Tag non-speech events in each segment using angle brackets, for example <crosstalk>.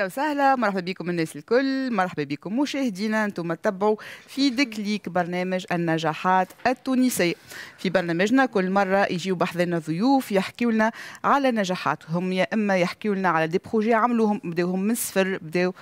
اهلا وسهلا مرحبا بكم الناس الكل مرحبا بكم مشاهدينا انتم تتبعوا في دكليك برنامج النجاحات التونسيه في برنامجنا كل مره يجيو بحذنا ضيوف يحكيوا لنا على نجاحاتهم يا اما يحكيوا لنا على دي بروجي عملوهم بداوهم من الصفر بداو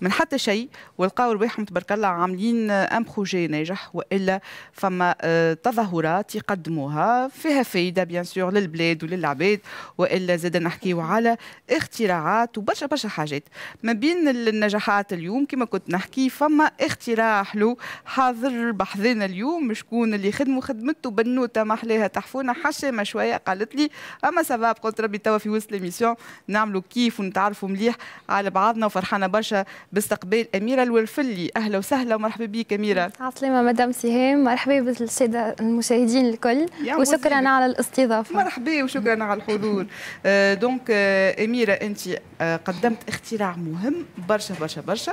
من حتى شيء ولقاو رباحهم تبارك الله عاملين ان آه، بروجي ناجح والا فما آه، تظاهرات يقدموها فيها فايده بيان سور للبلاد وللعباد والا زاد نحكيو على اختراعات وبرشا برشا حاجات ما بين النجاحات اليوم كما كنت نحكي فما اختراع حلو حاضر بحذنا اليوم شكون اللي خدمه خدمته بنوته ما احلاها تحفونه حشامه شويه قالت لي اما سباب قلت ربي توا في وسط ليميسيون نعملوا كيف ونتعرفوا مليح على بعضنا وفرحانه برشا باستقبال أميرة الولفلي أهلا وسهلا ومرحبا بك أميرة عسلامة مدام سهام مرحبا بالسادة المشاهدين الكل وشكرا على الاستضافة مرحبا وشكرا على الحضور آه دونك آه أميرة أنت آه قدمت اختراع مهم برشا برشا برشا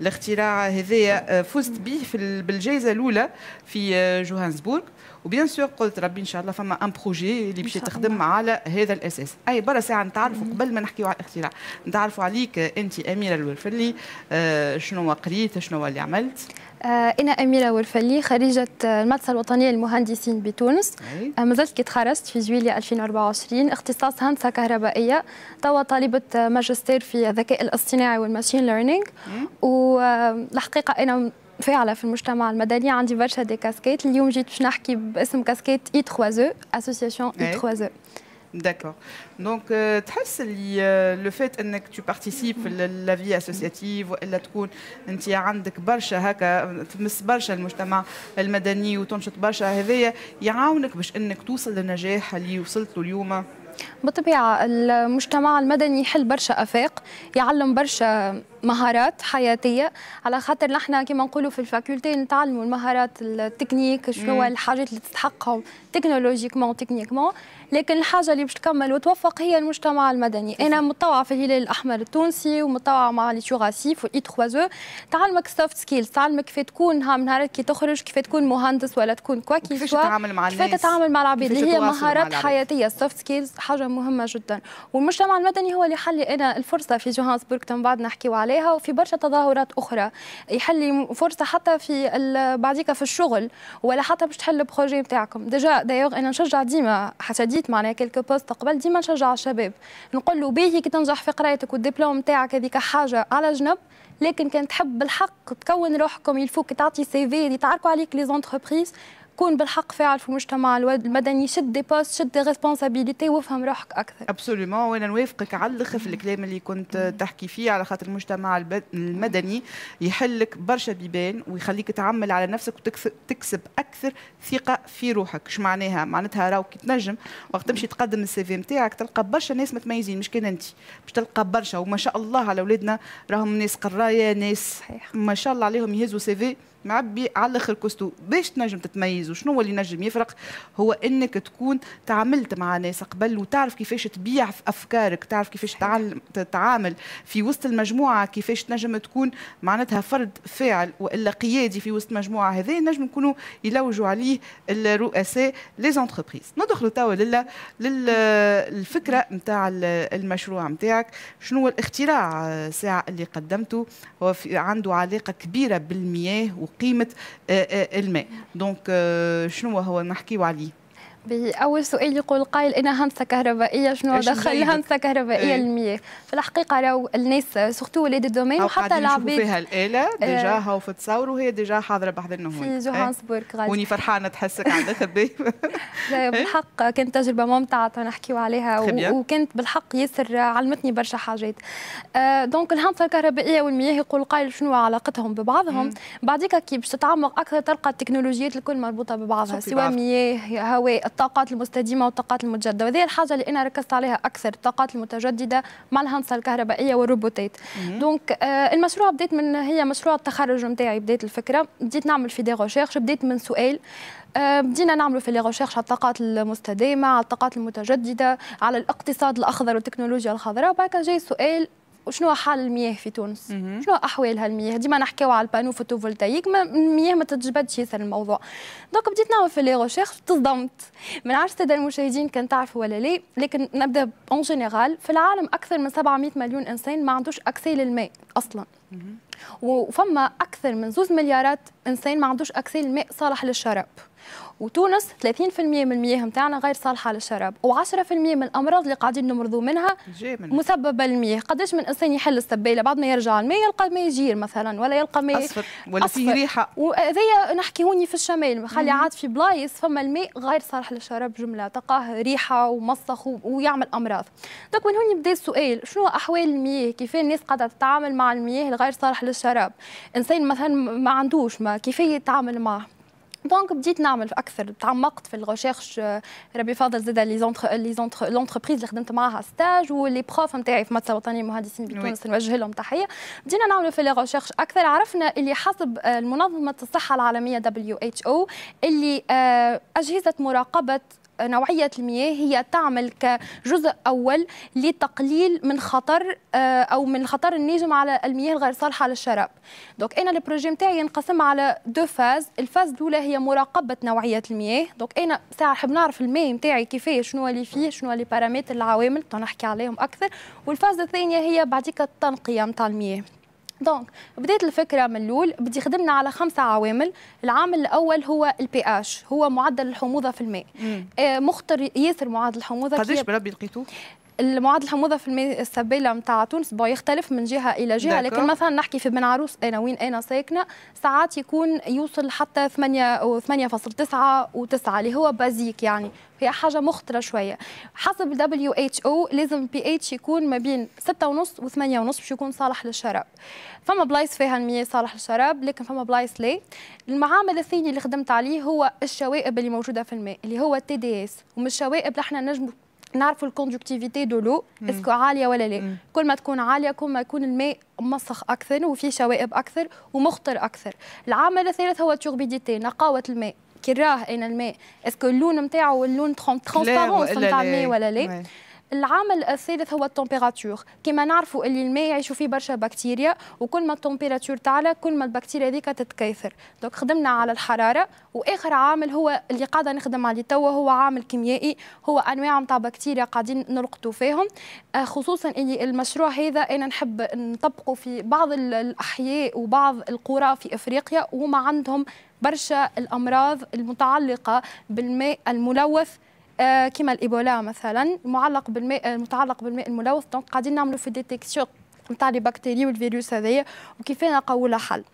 الاختراع هذايا آه، فزت به في بالجائزة الأولى في آه، جوهانسبورغ وبيان سور قلت ربي ان شاء الله فما ان بروجي اللي باش تخدم على هذا الاساس اي برا ساعه نتعرفوا قبل ما نحكيوا على الاختراع نتعرفوا عليك انت اميره الورفلي آه شنو قريت شنو اللي عملت آه، أنا أميرة الورفلي خريجة آه، المدرسة الوطنية للمهندسين بتونس آه، ما زلت كي تخرجت في جويليا 2024 اختصاص هندسة كهربائية توا طالبة ماجستير في الذكاء الاصطناعي والماشين ليرنينج والحقيقة أنا فعلا في المجتمع المدني عندي برشا دي كاسكيت اليوم جيت باش نحكي باسم كاسكيت اي 3 اسوسياسيون اي 3 D'accord. Donc, euh, اللي, euh, le fait que tu participes à mm-hmm. la vie associative, وإلا تكون أنت عندك برشا هكا تمس برشا المجتمع المدني وتنشط برشا هذايا يعاونك باش أنك توصل للنجاح اللي وصلت له اليوم بالطبيعة المجتمع المدني يحل برشا آفاق يعلم برشا مهارات حياتيه على خاطر نحن كما نقولوا في الفاكولتي نتعلموا المهارات التكنيك شنو هو الحاجات اللي تستحقهم تكنولوجيكمون تكنيكمون لكن الحاجه اللي باش تكمل وتوفق هي المجتمع المدني انا متطوعه في الهلال الاحمر التونسي ومتطوعه مع لي توراسيف واي زو e e. تعلمك سوفت سكيلز تعلمك كيف تكون ها من نهارك كي تخرج كيف تكون مهندس ولا تكون كوا كيف تتعامل مع الناس كيف تتعامل مع العباد اللي هي مهارات حياتيه سوفت سكيلز حاجه مهمه جدا والمجتمع المدني هو اللي حل انا الفرصه في جوهانسبورغ بعد نحكيو عليها وفي برشا تظاهرات اخرى يحل فرصه حتى في بعديك في الشغل ولا حتى باش تحل البروجي نتاعكم ديجا دايوغ انا نشجع ديما حسديت معناها كيلكو بوست قبل ديما نشجع الشباب نقول له باهي كي تنجح في قرايتك والدبلوم نتاعك هذيك حاجه على جنب لكن كان تحب بالحق تكون روحكم يلفوك تعطي سي في يتعاركوا عليك لي زونتربريز كون بالحق فاعل في المجتمع المدني شد دي بوست شد دي ريسبونسابيلتي وافهم روحك اكثر ابسولومون وانا نوافقك على الاخر في الكلام اللي كنت تحكي فيه على خاطر المجتمع المدني يحلك برشا بيبان ويخليك تعمل على نفسك وتكسب اكثر ثقه في روحك شو معناها معناتها راهو كي تنجم وقت تمشي تقدم السي في نتاعك تلقى برشا ناس متميزين مش كان انت باش تلقى برشا وما شاء الله على اولادنا راهم ناس قرايه ناس ما شاء الله عليهم يهزوا سي في معبي على الاخر كوستو باش تنجم تتميز وشنو هو اللي نجم يفرق هو انك تكون تعاملت مع ناس قبل وتعرف كيفاش تبيع في افكارك تعرف كيفاش تتعامل في وسط المجموعه كيفاش تنجم تكون معناتها فرد فاعل والا قيادي في وسط مجموعه هذه نجم نكونوا يلوجوا عليه الرؤساء لي زونتربريز ندخلوا توا لل للفكره نتاع المشروع نتاعك شنو الاختراع ساعه اللي قدمته هو عنده علاقه كبيره بالمياه وقيمه الماء دونك euh، شنو هو نحكيو عليه باول سؤال يقول قائل انا هندسه كهربائيه شنو دخل هندسه كهربائيه المياه إيه. في الحقيقه راهو الناس سورتو ولاد الدومين وحتى العباد فيها الاله آه. ديجا هاو في تصور وهي ديجا حاضره بحذا النهون في إيه. جوهانسبورغ غادي وني فرحانه تحسك على الاخر <laughs> <laughs> إيه. بالحق كانت تجربه ممتعه نحكيو عليها وكانت بالحق ياسر علمتني برشا حاجات آه، دونك الهندسه الكهربائيه والمياه يقول قائل شنو علاقتهم ببعضهم بعديك كي باش تتعمق اكثر تلقى التكنولوجيات الكل مربوطه ببعضها سواء مياه هواء الطاقات المستديمه والطاقات المتجدده وهذه الحاجه اللي انا ركزت عليها اكثر الطاقات المتجدده مع الهندسه الكهربائيه والروبوتات دونك آه المشروع بديت من هي مشروع التخرج نتاعي بديت الفكره بديت نعمل في دي ريشيرش بديت من سؤال آه، بدينا نعملوا في لي ريشيرش على الطاقات المستدامه على الطاقات المتجدده على الاقتصاد الاخضر والتكنولوجيا الخضراء وبعد جاي سؤال وشنو حال المياه في تونس شنو احوال هالمياه ديما نحكيو على البانو فوتوفولتايك ما المياه ما تتجبدش ياسر الموضوع دونك بديت نعمل في لي ريغوشيرش تصدمت ما نعرفش ساده المشاهدين كان تعرفوا ولا لا لكن نبدا اون جينيرال في العالم اكثر من 700 مليون انسان ما عندوش اكسي للماء اصلا وفما اكثر من زوز مليارات انسان ما عندوش اكسي للماء صالح للشرب. وتونس 30% من المياه نتاعنا غير صالحه للشرب و10% من الامراض اللي قاعدين نمرضوا منها من مسببه للمياه قداش من انسان يحل السباله بعد ما يرجع الماء يلقى ما يجير مثلا ولا يلقى ما اصفر ولا فيه ريحه وهذايا نحكي هوني في الشمال خلي عاد في بلايص فما الماء غير صالح للشرب جمله تلقاه ريحه ومصخ ويعمل امراض دونك من هوني بدا السؤال شنو احوال المياه كيف الناس قاعده تتعامل مع المياه الغير صالح للشراب انسان مثلا ما عندوش ما كيف يتعامل معه دونك بديت نعمل اكثر تعمقت في الغوشيرش آه، ربي فاضل زاد لي زونتر لي زونتر لونتربريز اللي خدمت معاها ستاج واللي بروف نتاعي في مدرسه وطنيه مهندسين بتونس نوجه لهم تحيه بدينا نعملوا في الريشيرش اكثر عرفنا اللي حسب آه، منظمه الصحه العالميه دبليو اتش او اللي آه، اجهزه مراقبه نوعية المياه هي تعمل كجزء أول لتقليل من خطر آه، أو من خطر الناجم على المياه الغير صالحة للشراب دوك أنا البروجي نتاعي ينقسم على دو فاز الفاز الأولى هي مراقبة نوعية المياه دوك أنا ساعة نحب نعرف الماء نتاعي كيفاش شنو اللي فيه شنو اللي بارامتر العوامل نحكي عليهم أكثر والفاز الثانية هي بعديك التنقية نتاع المياه دونك بدات الفكره من الاول بدي خدمنا على خمسه عوامل العامل الاول هو البي اش هو معدل الحموضه في الماء آه، مخطر ياسر معدل الحموضه قداش بربي لقيتوه المواد الحموضه في الماء السبيله نتاع تونس بون يختلف من جهه الى جهه لكن مثلا نحكي في بن عروس انا وين انا ساكنه ساعات يكون يوصل حتى 8 8.9 و9 اللي هو بازيك يعني هي حاجه مخطره شويه حسب دبليو اتش او لازم بي اتش يكون ما بين 6.5 و 8.5 باش يكون صالح للشراب فما بلايص فيها المياه صالح للشراب لكن فما بلايص لا المعامل الثاني اللي خدمت عليه هو الشوائب اللي موجوده في الماء اللي هو التي دي اس ومن الشوائب اللي احنا نجم نعرفوا الكوندكتيفيتي دو لو اسكو عاليه ولا لا كل ما تكون عاليه كل ما يكون الماء مسخ اكثر وفي شوائب اكثر ومخطر اكثر العامل الثالث هو التوربيديتي نقاوه الماء كي راه انا الماء اسكو اللون نتاعو اللون ترونسبارونس نتاع الماء ولا لا العامل الثالث هو التمبيراتور كما نعرفوا اللي الماء يعيشوا فيه برشا بكتيريا وكل ما التمبيراتور تعلى كل ما البكتيريا ذيك تتكاثر دونك خدمنا على الحراره واخر عامل هو اللي قاعده نخدم عليه توا هو عامل كيميائي هو انواع نتاع بكتيريا قاعدين نلقطوا فيهم آه، خصوصا اللي المشروع هذا انا نحب نطبقه في بعض الاحياء وبعض القرى في افريقيا وما عندهم برشا الامراض المتعلقه بالماء الملوث آه، كما الايبولا مثلا معلق بالماء آه، متعلق بالماء الملوث دونك قاعدين نعملوا في ديتيكسيون نتاع لي بكتيري والفيروس هذايا وكيفاه نلقاو له حل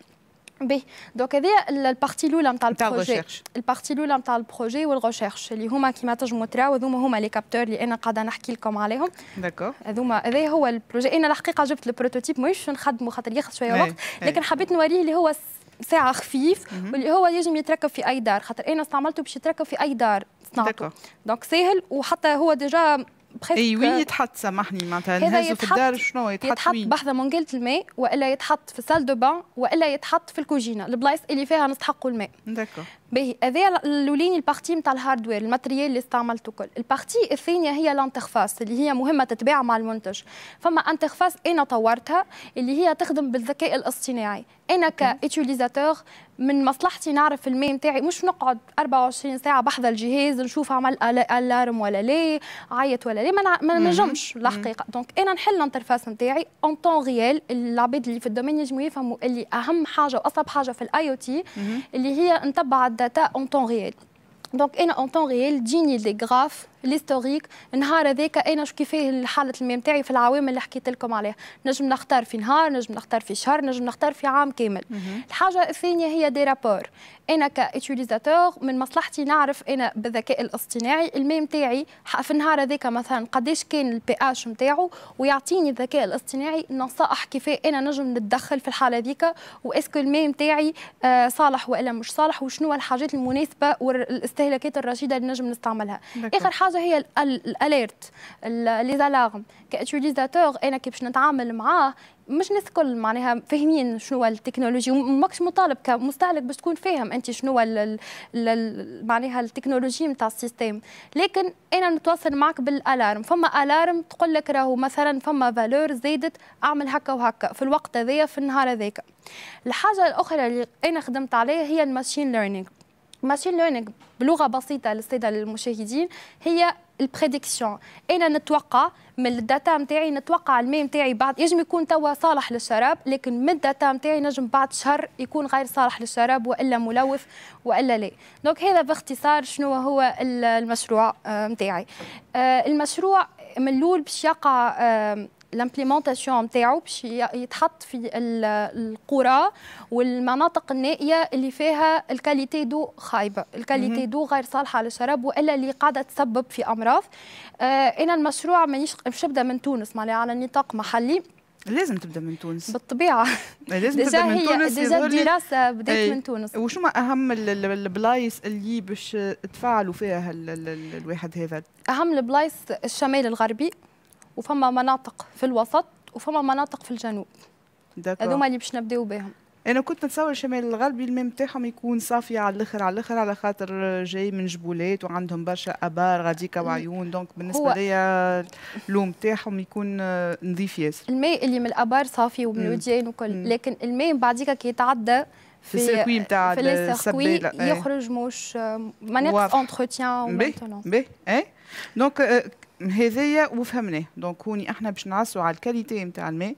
بي دونك هذه البارتي الاولى نتاع البروجي البارتي الاولى نتاع البروجي والغوشيرش اللي هما كيما تجمو ترا هذوما هما لي كابتور اللي انا قاعده نحكي لكم عليهم داكور هذوما هذا هو البروجي انا الحقيقه جبت البروتوتيب مش نخدمه خاطر ياخذ شويه إيه، وقت إيه. لكن حبيت نوريه اللي هو ساعه خفيف واللي هو يجم يتركب في اي دار خاطر انا استعملته باش يتركب في اي دار صناعته دونك ساهل وحتى هو ديجا بخيف اي وين يتحط سامحني معناتها نهزه في الدار شنو يتحط, يتحط وين؟ بحذا منقلة الماء والا يتحط في سال دو بان والا يتحط في الكوجينه البلايص اللي فيها نستحقوا الماء داكو باهي هذايا الاولين البارتي نتاع الهاردوير الماتريال اللي استعملته كل البارتي الثانيه هي الانترفاس اللي هي مهمه تتباع مع المنتج فما انترفاس انا طورتها اللي هي تخدم بالذكاء الاصطناعي انا كاتيليزاتور من مصلحتي نعرف الماء نتاعي مش نقعد 24 ساعه بحذا الجهاز نشوف عمل الارم ولا لا عيط ولا لا ما نجمش الحقيقه دونك انا نحل الانترفاس نتاعي اون طون ريال العباد اللي في الدومين يجموا يفهموا اللي اهم حاجه واصعب حاجه في الاي او تي اللي هي نتبع الداتا اون طون ريال دونك انا اون طون ريال تجيني لي غراف ليستوريك نهار هذاك انا شو كيفاه حاله الماء نتاعي في العوامل اللي حكيت لكم عليها نجم نختار في نهار نجم نختار في شهر نجم نختار في عام كامل الحاجه الثانيه هي دي رابور انا كاتيليزاتور من مصلحتي نعرف انا بالذكاء الاصطناعي الماء نتاعي في النهار هذاك مثلا قداش كان البي اش نتاعو ويعطيني الذكاء الاصطناعي نصائح كيفاه انا نجم نتدخل في الحاله هذيك واسكو الماء نتاعي آه، صالح والا مش صالح وشنو الحاجات المناسبه والاستهلاكات الرشيده اللي نجم نستعملها اخر حاجه حاجه هي الاليرت لي زالارم كاتيليزاتور انا كي باش نتعامل معاه مش ناس كل معناها فاهمين شنو التكنولوجيا وماكش مطالب كمستهلك باش تكون فاهم انت شنو معناها التكنولوجيا نتاع السيستم لكن انا نتواصل معك بالالارم فما الارم تقول لك راهو مثلا فما فالور زادت اعمل هكا وهكا في الوقت هذايا في النهار هذاك الحاجه الاخرى اللي انا خدمت عليها هي الماشين ليرنينغ ماشين ليرنينغ بلغه بسيطه للساده المشاهدين هي البريديكسيون انا نتوقع من الداتا نتاعي نتوقع الماء نتاعي بعد يجم يكون توا صالح للشراب لكن من الداتا نتاعي نجم بعد شهر يكون غير صالح للشراب والا ملوث والا لا دونك هذا باختصار شنو هو المشروع نتاعي آه، آه، المشروع من الاول باش يقع آه، الامبليمونتاسيون نتاعو باش يتحط في القرى والمناطق النائيه اللي فيها الكاليتي دو خايبه الكاليتي دو غير صالحه للشرب والا اللي قاعده تسبب في امراض آه، انا المشروع مانيش مش نبدا من تونس معناها على نطاق محلي لازم تبدا من تونس بالطبيعه <laughs> لازم تبدا <laughs> من تونس ديجا الدراسه بدات من تونس وشو اهم البلايص اللي باش تفعلوا فيها الواحد هذا اهم البلايص الشمال الغربي وفما مناطق في الوسط وفما مناطق في الجنوب هذوما اللي باش نبداو بهم انا كنت نتصور الشمال الغربي الماء نتاعهم يكون صافي على الاخر على الاخر على خاطر جاي من جبولات وعندهم برشا ابار غاديكا وعيون دونك بالنسبه ليا اللون نتاعهم يكون نظيف ياسر الماء اللي من الابار صافي ومن الوديان وكل لكن الماء من بعديكا كي يتعدى في السيركوي نتاع السبي إيه. يخرج مش ما ناقص اونتروتيان بي بي اي دونك هذايا وفهمناه دونك هوني احنا باش نعسوا على الكاليتي نتاع الماء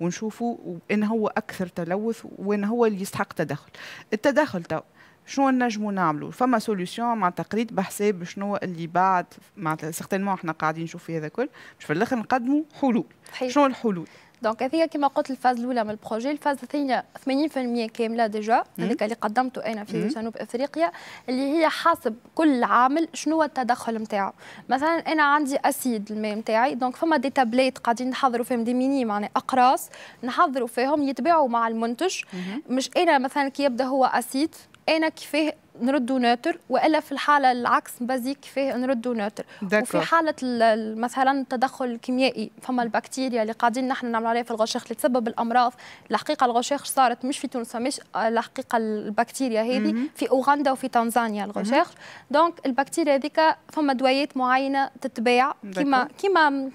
ونشوفوا ان هو اكثر تلوث وان هو اللي يستحق تدخل التدخل تو شنو نجمو نعملو فما سوليسيون مع تقريد بحساب شنو اللي بعد مع سيغتينمون احنا قاعدين نشوف في هذا كل باش في الاخر نقدموا حلول شنو الحلول دونك هذه كما قلت الفاز الاولى من البروجي الفاز الثانيه 80% كامله ديجا هذيك اللي قدمته انا في جنوب افريقيا اللي هي حاسب كل عامل شنو هو التدخل نتاعو مثلا انا عندي اسيد الماء نتاعي دونك فما دي تابليت قاعدين نحضروا فيهم دي ميني معناها اقراص نحضروا فيهم يتباعوا مع المنتج مش انا مثلا كي يبدا هو اسيد انا كيفاه نردو ناتر والا في الحاله العكس بازيك كيفاه نردو ناتر وفي حاله مثلا التدخل الكيميائي فما البكتيريا اللي قاعدين نحن نعملوا عليها في الغشاخ اللي تسبب الامراض الحقيقه الغشاخ صارت مش في تونس مش آه، الحقيقه البكتيريا هذه في اوغندا وفي تنزانيا الغشاخ دونك البكتيريا هذيك فما دويات معينه تتباع كيما كيما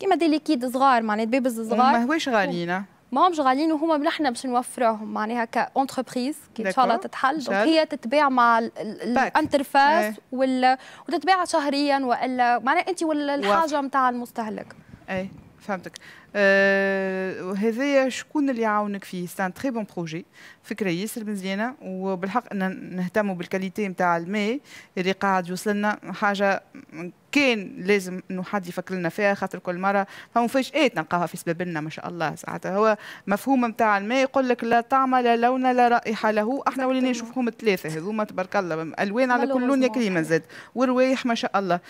كيما دي ليكيد صغار معناها بيبز صغار ماهواش غاليين ما هم شغالين وهما نحن باش نوفرهم معناها كانتربريز كي ان شاء الله تتحل وهي هي تتباع مع الانترفاس إيه. وال... وتتباع شهريا والا معناها انت والحاجه نتاع المستهلك اي فهمتك آه، وهذايا شكون اللي يعاونك فيه سان تري بون بروجي فكره ياسر مزيانه وبالحق ان نهتموا بالكاليتي نتاع الماء اللي قاعد يوصل لنا حاجه كان لازم انه حد يفكر لنا فيها خاطر كل مره فمفاجات آية نلقاها في سبابنا ما شاء الله ساعتها هو مفهوم نتاع الماء يقول لك لا طعم لا لون لا رائحه له احنا ولينا نشوفهم الثلاثه هذوما تبارك الله الوان على كل لون يا كريمه زاد وروايح ما شاء الله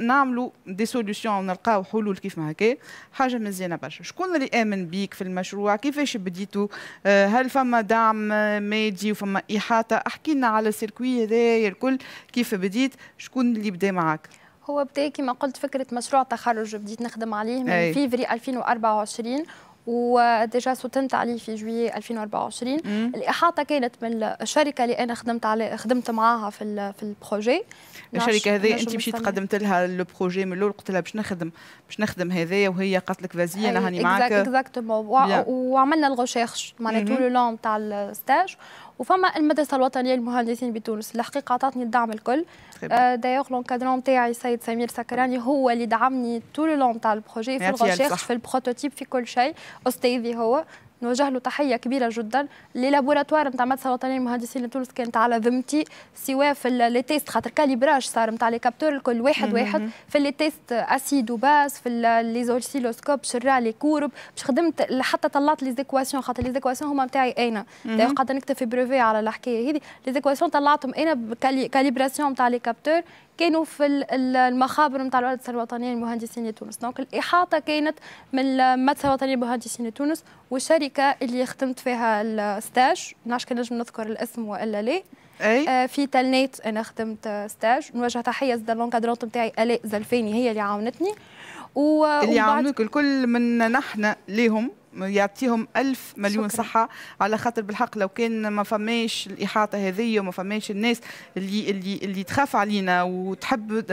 نعملوا دي سوليسيون ونلقاو حلول كيف ما هكا حاجه مزيانه برشا شكون اللي امن بيك في المشروع كيفاش بديتوا آه، هل فما دعم مادي وفما احاطه احكي لنا على السيركوي هذايا الكل كيف بديت شكون اللي بدا معاك هو بدا كما قلت فكره مشروع تخرج بديت نخدم عليه من أي. فيفري 2024 وديجا سوتنت عليه في جويي 2024 مم. الاحاطه كانت من الشركه اللي انا خدمت على خدمت معاها في في البروجي الشركه هذه انت مشيت قدمت لها البروجي من الاول قلت لها باش نخدم باش نخدم هذايا وهي قالت لك فازي انا هاني معاك اكزاكتومون وعملنا الغوشيرش معناها طول لون تاع الستاج وفما المدرسه الوطنيه للمهندسين بتونس الحقيقه عطاتني الدعم الكل دايوغ لونكادرون تاعي سيد سمير سكراني هو اللي دعمني طول لون تاع البروجي في الريشيرش في البروتوتيب في كل شيء استاذي هو نوجه له تحيه كبيره جدا للابوراتوار نتاع مدرسة الوطنية المهندسين لتونس كانت على ذمتي سواء في لي تيست خاطر كاليبراج صار نتاع لي كابتور الكل واحد واحد في لي تيست اسيد وباس في لي زولسيلوسكوب شرع لي كورب باش خدمت حتى طلعت لي زيكواسيون خاطر لي زيكواسيون هما نتاعي انا قاعده نكتب في بروفي على الحكايه هذه لي زيكواسيون طلعتهم انا بكاليبراسيون نتاع لي كابتور كانوا في المخابر نتاع الوردة الوطنية للمهندسين لتونس دونك الإحاطة كانت من المدرسة الوطنية للمهندسين لتونس والشركة اللي خدمت فيها الستاج ناش كان نجم نذكر الاسم والا لا أي؟ آه في تلنيت انا خدمت ستاج نوجه تحيه زد لونكادرونت نتاعي الاء زلفاني هي اللي عاونتني و... اللي عاونوك الكل من نحن ليهم يعطيهم ألف مليون شكرا. صحة على خاطر بالحق لو كان ما فماش الإحاطة هذه وما فماش الناس اللي اللي اللي تخاف علينا وتحب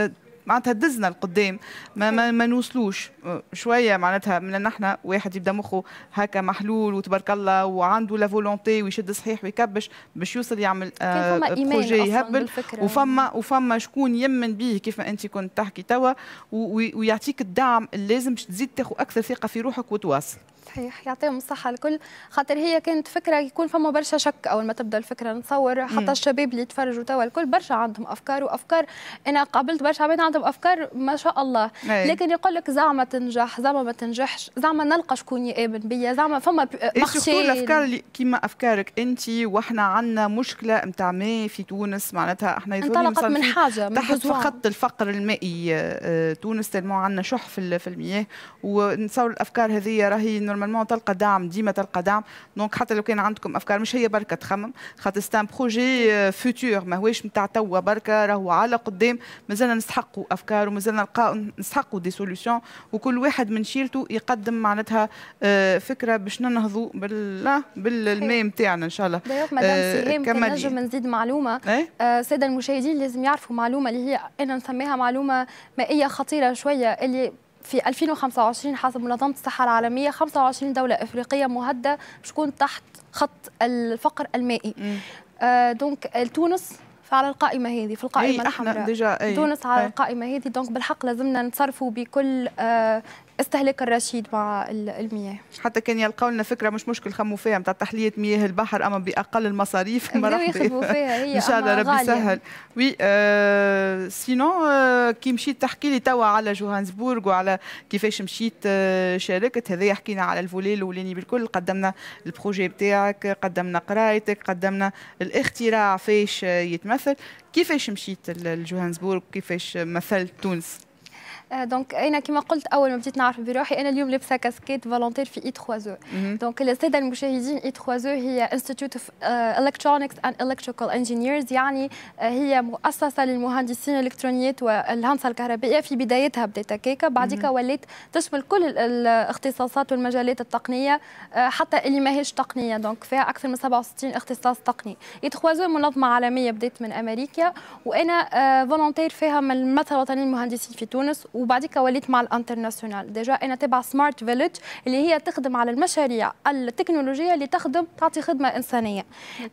معناتها دزنا لقدام ما, ما, ما نوصلوش شويه معناتها من نحن واحد يبدا مخه هكا محلول وتبارك الله وعنده لا فولونتي ويشد صحيح ويكبش باش يوصل يعمل آه بروجي يهبل وفما وفما شكون يمن به كيف ما انت كنت تحكي توا ويعطيك الدعم اللازم باش تزيد تاخذ اكثر ثقه في روحك وتواصل صحيح يعطيهم الصحه الكل خاطر هي كانت فكره يكون فما برشا شك اول ما تبدا الفكره نصور حتى مم. الشباب اللي يتفرجوا توا الكل برشا عندهم افكار وافكار انا قابلت برشا عباد عندهم افكار ما شاء الله أي. لكن يقول لك زعما تنجح زعما ما تنجحش زعما نلقى شكون يامن بيا زعما فما إيه، مخشي الافكار اللي كيما افكارك انت واحنا عندنا مشكله نتاع ما في تونس معناتها احنا انطلقت من حاجه من تحت فقط الفقر المائي آه، آه، تونس تلمو عندنا شح في المياه ونصور الافكار هذه راهي نورمالمون تلقى دعم ديما تلقى دعم دونك حتى لو كان عندكم افكار مش هي بركه تخمم خاطر ستان بروجي فوتور ماهوش نتاع توا بركه راهو على قدام مازلنا نستحقوا افكار ومازلنا نلقاو نستحقوا دي سوليسيون وكل واحد من شيلته يقدم معناتها آه، فكره باش ننهضوا بال بالماء نتاعنا ان شاء الله آه، مدام سهام نجم نزيد معلومه الساده آه، المشاهدين لازم يعرفوا معلومه اللي هي انا نسميها معلومه مائيه خطيره شويه اللي في 2025 حسب منظمة الصحة العالمية 25 دولة إفريقية مهدة تكون تحت خط الفقر المائي آه دونك تونس على القائمه هذه في القائمه الحمراء تونس على القائمه هذه دونك بالحق لازمنا نتصرفوا بكل آه استهلاك الرشيد مع المياه حتى كان يلقوا لنا فكره مش مشكل خموا فيها نتاع تحليه مياه البحر اما باقل المصاريف مرحبا فيها هي <laughs> ان شاء الله ربي يسهل وي آه سينو آه كي مشيت تحكي لي توا على جوهانسبورغ وعلى كيفاش مشيت آه شاركت هذايا حكينا على الفولي الاولاني بالكل قدمنا البروجي بتاعك قدمنا قرايتك قدمنا الاختراع فاش آه، يتمثل كيفاش مشيت لجوهانسبورغ كيفاش مثلت تونس دونك انا كما قلت اول ما بديت نعرف بروحي انا اليوم لابسه كاسكيت فالونتير في اي 3 او دونك للساده المشاهدين اي 3 او هي انستيتيوت اوف الكترونكس اند الكتريكال انجينيرز يعني هي مؤسسه للمهندسين الالكترونيات والهندسه الكهربائيه في بدايتها بدات هكاكا بعديك ولات تشمل كل الاختصاصات والمجالات التقنيه حتى اللي ماهيش تقنيه دونك فيها اكثر من 67 اختصاص تقني اي 3 منظمه عالميه بدات من امريكا وانا فولونتير فيها من المثل الوطني للمهندسين في تونس وبعديك وليت مع الانترناسيونال ديجا انا تبع سمارت فيليج اللي هي تخدم على المشاريع التكنولوجيه اللي تخدم تعطي خدمه انسانيه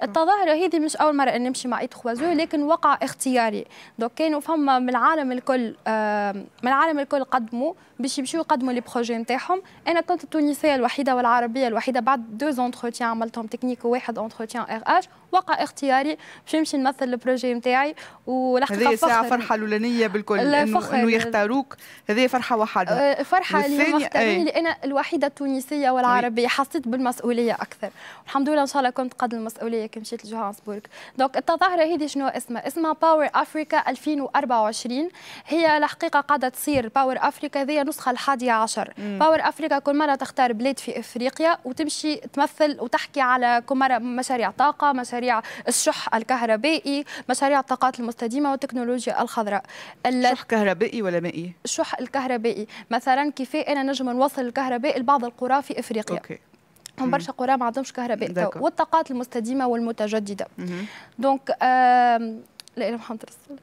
التظاهره هذه مش اول مره نمشي مع ايد خوازو لكن وقع اختياري دوك كانوا فما من العالم الكل آه، من العالم الكل قدموا باش يمشيو يقدموا لي بروجي نتاعهم انا كنت التونسيه الوحيده والعربيه الوحيده بعد دو اونتروتيان عملتهم تكنيك وواحد اونتروتيان ار اش وقع اختياري باش نمشي نمثل البروجي نتاعي ولحقت هذه ساعه فرحه الاولانيه بالكل انه انه يختاروك هذه فرحه وحده آه، فرحه اللي هم اختاروني انا الوحيده التونسيه طيب. والعربيه حسيت بالمسؤوليه اكثر الحمد لله ان شاء الله كنت قد المسؤوليه كي مشيت لجوهانسبورغ دونك التظاهره هذه شنو اسمها اسمها باور افريكا 2024 هي الحقيقه قاعده تصير باور افريكا هذه النسخه الحادية عشر مم. باور أفريكا كل مرة تختار بلاد في إفريقيا وتمشي تمثل وتحكي على كل مرة مشاريع طاقة مشاريع الشح الكهربائي مشاريع الطاقات المستديمة والتكنولوجيا الخضراء الشح كهربائي ولا مائي؟ الشح الكهربائي مثلا كيفاة أنا نجم نوصل الكهرباء لبعض القرى في إفريقيا أوكي. هم برشا قرى ما عندهمش كهرباء والطاقات المستديمه والمتجدده دونك آه لا اله محمد رسول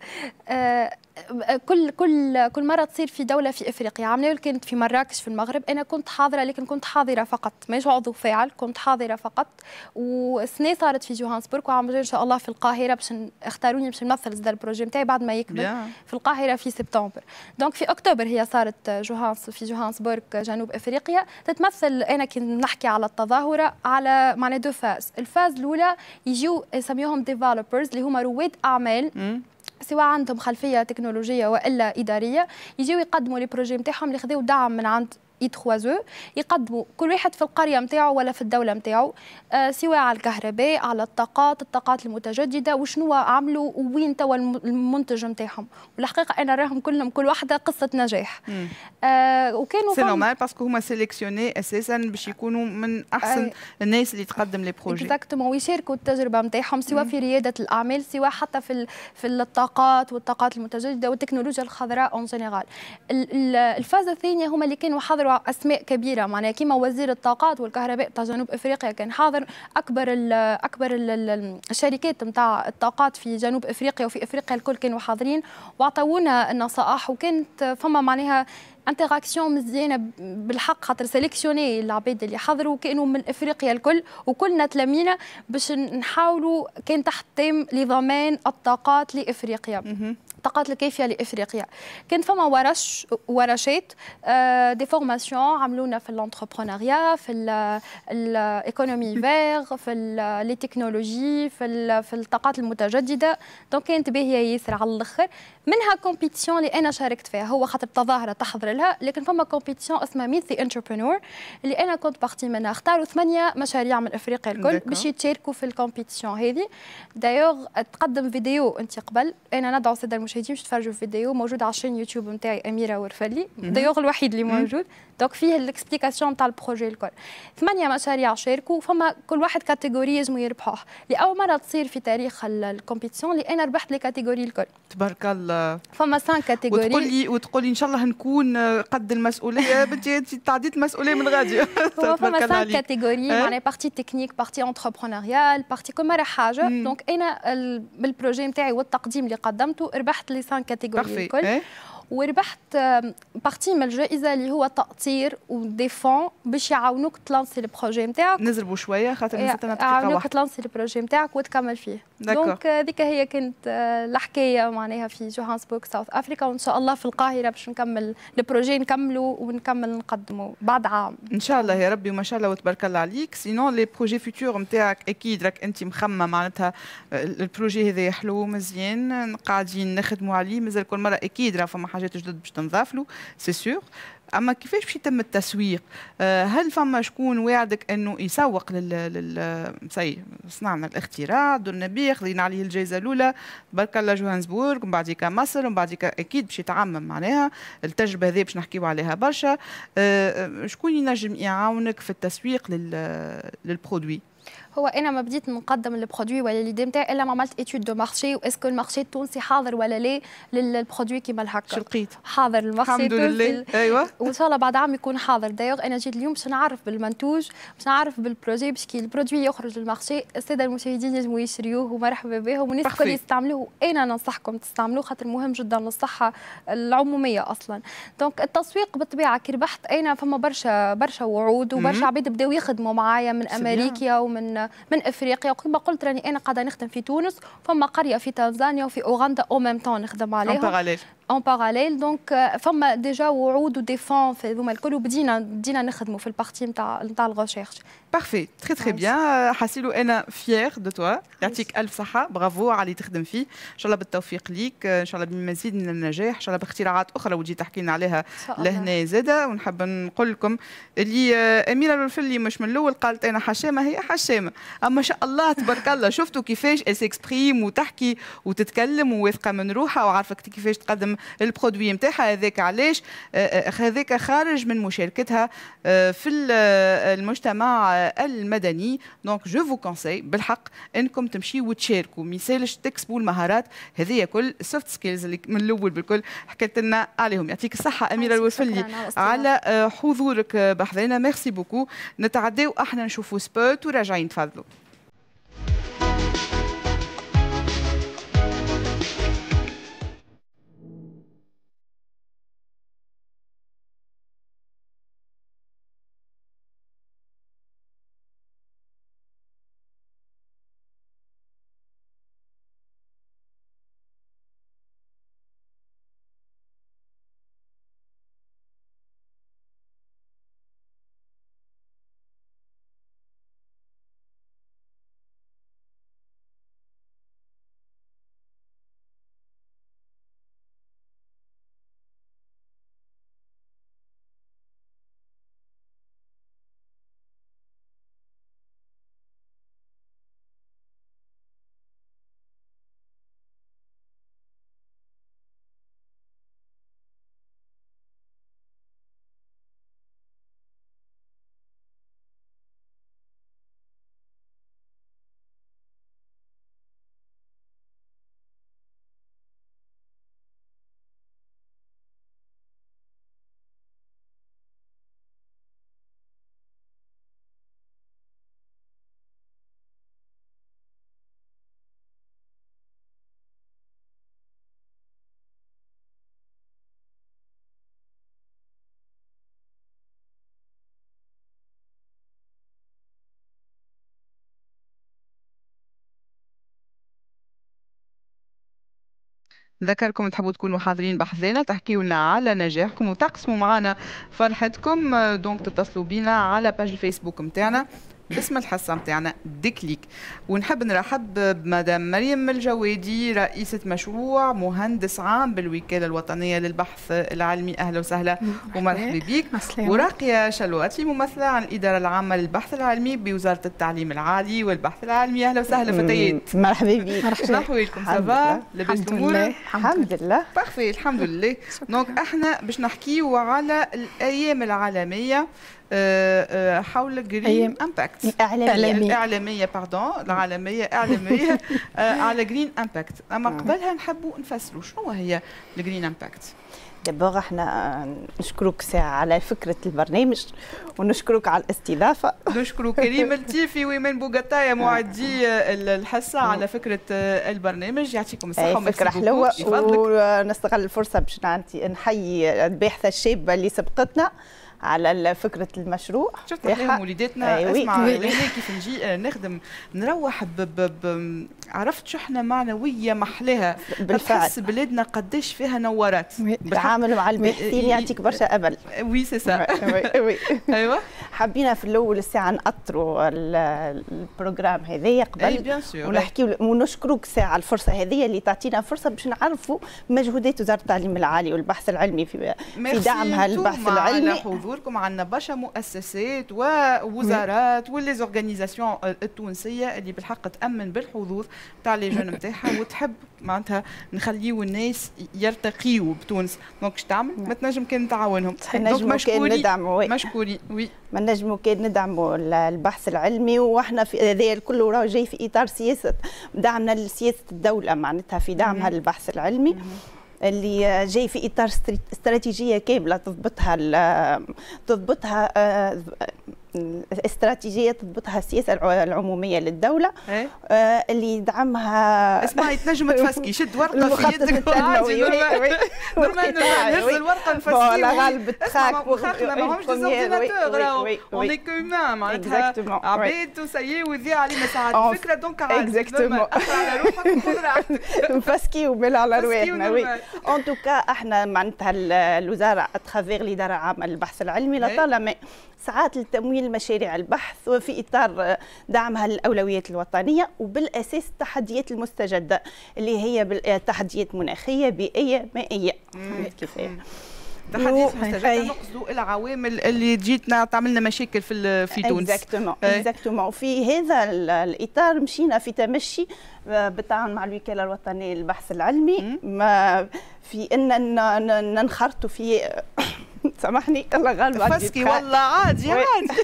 كل كل كل مره تصير في دوله في افريقيا عملنا كانت في مراكش في المغرب انا كنت حاضره لكن كنت حاضره فقط مش عضو فاعل كنت حاضره فقط وسنه صارت في جوهانسبورغ وعم ان شاء الله في القاهره باش اختاروني باش نمثل زاد البروجي نتاعي بعد ما يكمل yeah. في القاهره في سبتمبر دونك في اكتوبر هي صارت جوهانس في جوهانسبورغ جنوب افريقيا تتمثل انا كي نحكي على التظاهره على معنى دو فاز الفاز الاولى يجيو يسميوهم ديفلوبرز اللي هما رواد اعمال mm. سواء عندهم خلفيه تكنولوجيه والا اداريه يجيو يقدموا لي بروجي نتاعهم اللي خذوا دعم من عند اي 3 او يقدموا كل واحد في القريه نتاعو ولا في الدوله نتاعو آه سواء على الكهرباء على الطاقات الطاقات المتجدده وشنو عملوا وين توا المنتج نتاعهم والحقيقه انا راهم كلهم كل واحده قصه نجاح آه وكانوا سي نورمال باسكو هما سيليكسيوني اساسا باش آه. يكونوا من احسن آه الناس اللي تقدم لي بروجي اكزاكتومون ويشاركوا التجربه نتاعهم سواء في رياده الاعمال سواء حتى في في الطاقات والطاقات المتجدده والتكنولوجيا الخضراء اون جينيرال الفازه الثانيه هما اللي كانوا حضروا حضروا اسماء كبيره معناها كيما وزير الطاقات والكهرباء تاع جنوب افريقيا كان حاضر اكبر ال اكبر ال الشركات نتاع الطاقات في جنوب افريقيا وفي افريقيا الكل كانوا حاضرين وعطونا النصائح وكانت فما معناها انتراكسيون مزيانه بالحق خاطر سيليكسيوني العباد اللي حضروا كانوا من افريقيا الكل وكلنا تلامينا باش نحاولوا كان تحت تيم لضمان الطاقات لافريقيا الطاقات الكافيه لافريقيا كان فما ورش ورشات دي آه، فورماسيون عملونا في الانتربرونيا في الايكونومي فيغ في لي تكنولوجي في في الطاقات المتجدده دونك كانت باهيه ياسر على الاخر منها كومبيتيسيون اللي انا شاركت فيها هو خاطر تظاهره تحضر لها لكن فما كومبيتيسيون اسمها ميت ذا انتربرونور اللي انا كنت بارتي منها اختاروا ثمانيه مشاريع من افريقيا الكل باش يتشاركوا في الكومبيتيسيون هذه دايوغ تقدم فيديو انت قبل انا ندعو سيدة المشاهدين المشاهدين باش تفرجوا الفيديو موجود على الشين يوتيوب نتاعي اميره ورفلي الضيوغ الوحيد اللي موجود دونك فيه ليكسبليكاسيون تاع البروجي الكل ثمانيه مشاريع شاركوا فما كل واحد كاتيجوري لازم يربحوه لاول مره تصير في تاريخ الكومبيتيسيون اللي انا ربحت لي كاتيجوري الكل تبارك الله فما سان كاتيجوري وتقولي وتقولي ان شاء الله نكون قد المسؤوليه بنتي انت تعديت مسؤوليه من غادي فما سان كاتيجوري معناها بارتي تكنيك بارتي انتربرونيريال بارتي كل مره حاجه دونك انا بالبروجي نتاعي والتقديم اللي قدمته ربحت لي سان كاتيجوري الكل وربحت بارتي من الجائزه اللي هو تاطير ودي فون باش يعاونوك تلانسي البروجي نتاعك نزربوا شويه خاطر نسيت نعطيك يعاونوك تلانسي البروجي نتاعك وتكمل فيه آه، دونك هذيك هي كانت آه، الحكايه معناها في جوهانسبورغ ساوث افريكا وان شاء الله في القاهره باش نكمل البروجي نكملوا ونكمل نقدموا بعد عام ان شاء الله يا ربي وما شاء الله وتبارك الله عليك سينون لي بروجي فيتور نتاعك اكيد راك انت مخمه معناتها آه، البروجي هذا حلو مزيان قاعدين نخدموا عليه مازال كل مره اكيد راه فما حاجات جدد باش تنضاف له سي سور اما كيفاش باش يتم التسويق آه، هل فما شكون واعدك انه يسوق لل, سي صنعنا الاختراع درنا بيه خذينا عليه الجائزه الاولى برك الله جوهانسبورغ من بعديك مصر ومن بعديك اكيد باش يتعمم معناها التجربه هذه باش نحكيو عليها برشا آه، آه، شكون ينجم يعاونك في التسويق لل... للبرودوي هو انا ما بديت نقدم البرودوي ولا ليدي نتاعي الا ما عملت ايتود دو مارشي واسكو المارشي التونسي حاضر ولا لا للبرودوي كيما الهكا شو لقيت حاضر المارشي الحمد لله ايوه وان شاء الله بعد عام يكون حاضر دايوغ انا جيت اليوم باش نعرف بالمنتوج باش نعرف بالبروجي باش كي البرودوي يخرج للمارشي الساده المشاهدين ينجموا يشريوه ومرحبا بهم والناس الكل يستعملوه انا ننصحكم تستعملوه خاطر مهم جدا للصحه العموميه اصلا دونك التسويق بالطبيعه كي ربحت انا فما برشا برشا وعود وبرشا عباد بداوا يخدموا معايا من امريكا ومن من افريقيا وكما قلت راني انا قاعده نخدم في تونس فما قريه في تنزانيا وفي اوغندا او ميم طون نخدم عليها اون باراليل دونك فما ديجا وعود وديفون في هذوما الكل وبدينا بدينا نخدموا في البارتي نتاع نتاع الغوشيرش بارفي تري تري بيان حاسيلو انا فيير دو توا يعطيك الف صحه برافو على اللي تخدم فيه ان شاء الله بالتوفيق ليك ان شاء الله بالمزيد من النجاح ان شاء الله باختراعات اخرى وتجي تحكي لنا عليها لهنا زاده ونحب نقول لكم اللي اميره اللي مش من الاول قالت انا حشامه هي حشامه اما شاء الله تبارك الله شفتوا كيفاش اكسبريم وتحكي وتتكلم وواثقه من روحها وعارفه كيفاش تقدم البرودوي نتاعها هذاك علاش آه، آه، هذاك خارج من مشاركتها آه، في المجتمع المدني دونك جو فو كونساي بالحق انكم تمشي وتشاركوا ما يسالش تكسبوا المهارات هذه كل سوفت سكيلز اللي من الاول بالكل حكيت لنا عليهم يعطيك الصحه اميره الوسفلي على حضورك بحضرنا ميرسي بوكو نتعداو احنا نشوفوا سبوت وراجعين تفضلوا ذكركم تحبوا تكونوا حاضرين بحذانا تحكيوا لنا على نجاحكم وتقسموا معنا فرحتكم دونك آه، تتصلوا بينا على باج الفيسبوك نتاعنا باسم الحصه نتاعنا ديكليك ونحب نرحب بمدام مريم الجوادي رئيسة مشروع مهندس عام بالوكالة الوطنية للبحث العلمي أهلا وسهلا ومرحبا بك وراقية شلواتي ممثلة عن الإدارة العامة للبحث العلمي بوزارة التعليم العالي والبحث العلمي أهلا وسهلا فتيات مرحبا بك مرحبا أحوالكم سبا لاباس الأمور الحمد لله بخفي الحمد لله دونك احنا باش نحكيو على الأيام العالمية آه، آه، حول جرين امباكت اعلاميه اعلاميه باردون العالميه اعلاميه <laughs> آه، على جرين امباكت اما قبلها نحبوا نفسروا شنو هي الجرين امباكت دابور احنا نشكروك ساعة على فكرة البرنامج ونشكروك على الاستضافة نشكرو كريم <laughs> التيفي ويمان بوغاتايا معدي الحصة على فكرة البرنامج يعطيكم الصحة فكرة حلوة ونستغل الفرصة باش نحيي الباحثة الشابة اللي سبقتنا على فكره المشروع شفت احنا وليداتنا أيوة. اسمع كيف نجي آه، نخدم نروح ب عرفت شو احنا معنويه محلاها بالفعل بلادنا قداش فيها نورات التعامل مع الباحثين يعطيك برشا امل وي سي سا <laughs> ايوه حبينا في الاول الساعه نأطروا البروجرام هذايا قبل ونحكي ونشكرك ساعه الفرصه هذه اللي تعطينا فرصه باش نعرفوا مجهودات وزاره التعليم العالي والبحث العلمي في, في دعمها البحث العلمي لكم عندنا برشا مؤسسات ووزارات واللي زورغانيزاسيون التونسيه اللي بالحق تامن بالحضور تاع لي جون نتاعها وتحب معناتها نخليو الناس يرتقيوا بتونس دونك تعمل ما تنجم كان تعاونهم دونك مشكورين ندعموا مشكورين وي ما نجم كان ندعموا البحث العلمي واحنا في هذا الكل راه جاي في اطار سياسه دعمنا لسياسه الدوله معناتها في دعمها للبحث العلمي مم. اللي جاي في اطار استراتيجيه كامله تضبطها تضبطها آه، استراتيجيه تضبطها السياسه العموميه للدوله إيه؟ آه اللي يدعمها اسمها تنجم تفسكي <laughs> شد ورقه في يدك عادي نورمال نهز الورقه نفسكي غالب التخاك وخاخنا ماهمش ديزورديناتور اون اي كومان معناتها عباد وسيي وذيع علينا ساعات فكره دونك عادي اكزاكتومون على روحك وخذ <laughs> راحتك نفسكي وبال على رواحنا وي ان توكا احنا معناتها الوزاره اتخافيغ الاداره العامه للبحث العلمي لطالما ساعات لتمويل مشاريع البحث وفي اطار دعمها للاولويات الوطنيه وبالاساس التحديات المستجده اللي هي تحديات مناخيه بيئيه مائيه كفايه تحديث مستجد نقصد العوامل اللي جيتنا تعملنا مشاكل في في تونس اكزاكتومون اكزاكتومون وفي هذا الاطار مشينا في تمشي آه، بالتعاون مع الوكاله الوطنيه للبحث العلمي ما في ان ننخرطوا في <laughs> سامحني الله غالب فسكي والله عادي عادي <laughs>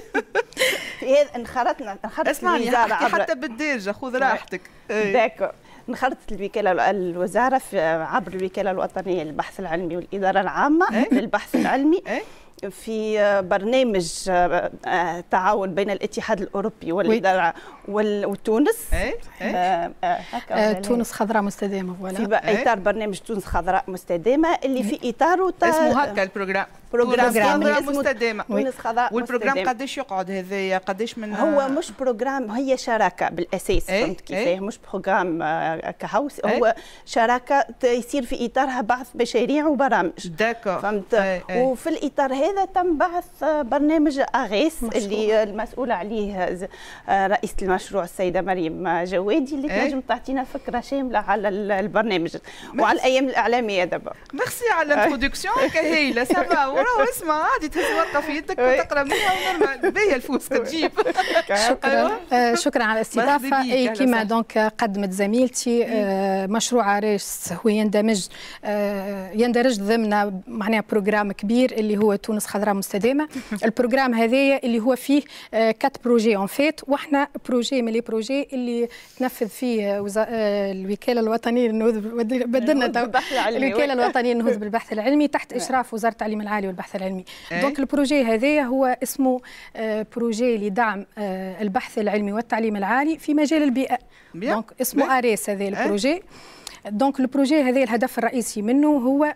إيه، انخرطنا انخرطت اسمعني حتى بالدارجه خذ راحتك إيه. داكو انخرطت الوكاله الوزاره في عبر الوكاله الوطنيه للبحث العلمي والاداره العامه إيه. للبحث العلمي في برنامج آه، آه، تعاون بين الاتحاد الاوروبي والاداره وتونس أي؟ تونس خضراء مستدامه ولا في إيه؟ اطار برنامج تونس خضراء مستدامه اللي في اطاره اسمه هكا البروجرام بروجرام خضراء مستدامه تونس خضراء مستدامه والبروجرام قداش يقعد هذايا قداش من هو مش بروجرام هي شراكه بالاساس إيه؟ فهمت كيفاه مش بروجرام آه، كهوس إيه؟ هو شراكه يصير في اطارها بعض مشاريع وبرامج داكور فهمت وفي الاطار هذا هذا تم بعث برنامج اغيس مشروع. اللي المسؤوله عليه رئيسه المشروع السيده مريم جوادي اللي إيه. تنجم تعطينا فكره شامله على البرنامج وعلى الايام الاعلاميه دابا ميرسي على الانتروداكسيون <laughs> كهيله سما وراه اسمع عادي تهز ورقه في يدك وتقرا منها ونورمال باهي الفلوس تجيب شكرا آه، شكرا على الاستضافه اي كيما دونك قدمت زميلتي آه، مشروع عريس هو يندمج آه، يندرج ضمن معناها بروجرام كبير اللي هو تونس تونس خضراء مستدامه <laughs> البروجرام هذايا اللي هو فيه كات بروجي اون فيت واحنا بروجي من لي بروجي اللي تنفذ فيه آه، وزا... آه، الوكاله الوطنيه للنهوض بدلنا الوكاله الوطنيه للنهوض <laughs> بالبحث العلمي تحت اشراف وزاره التعليم العالي والبحث العلمي دونك إيه. البروجي هذايا هو اسمه بروجي آه، لدعم البحث العلمي والتعليم العالي في مجال البيئه دونك اسمه اريس هذا إيه. البروجي دونك البروجي هذا الهدف الرئيسي منه هو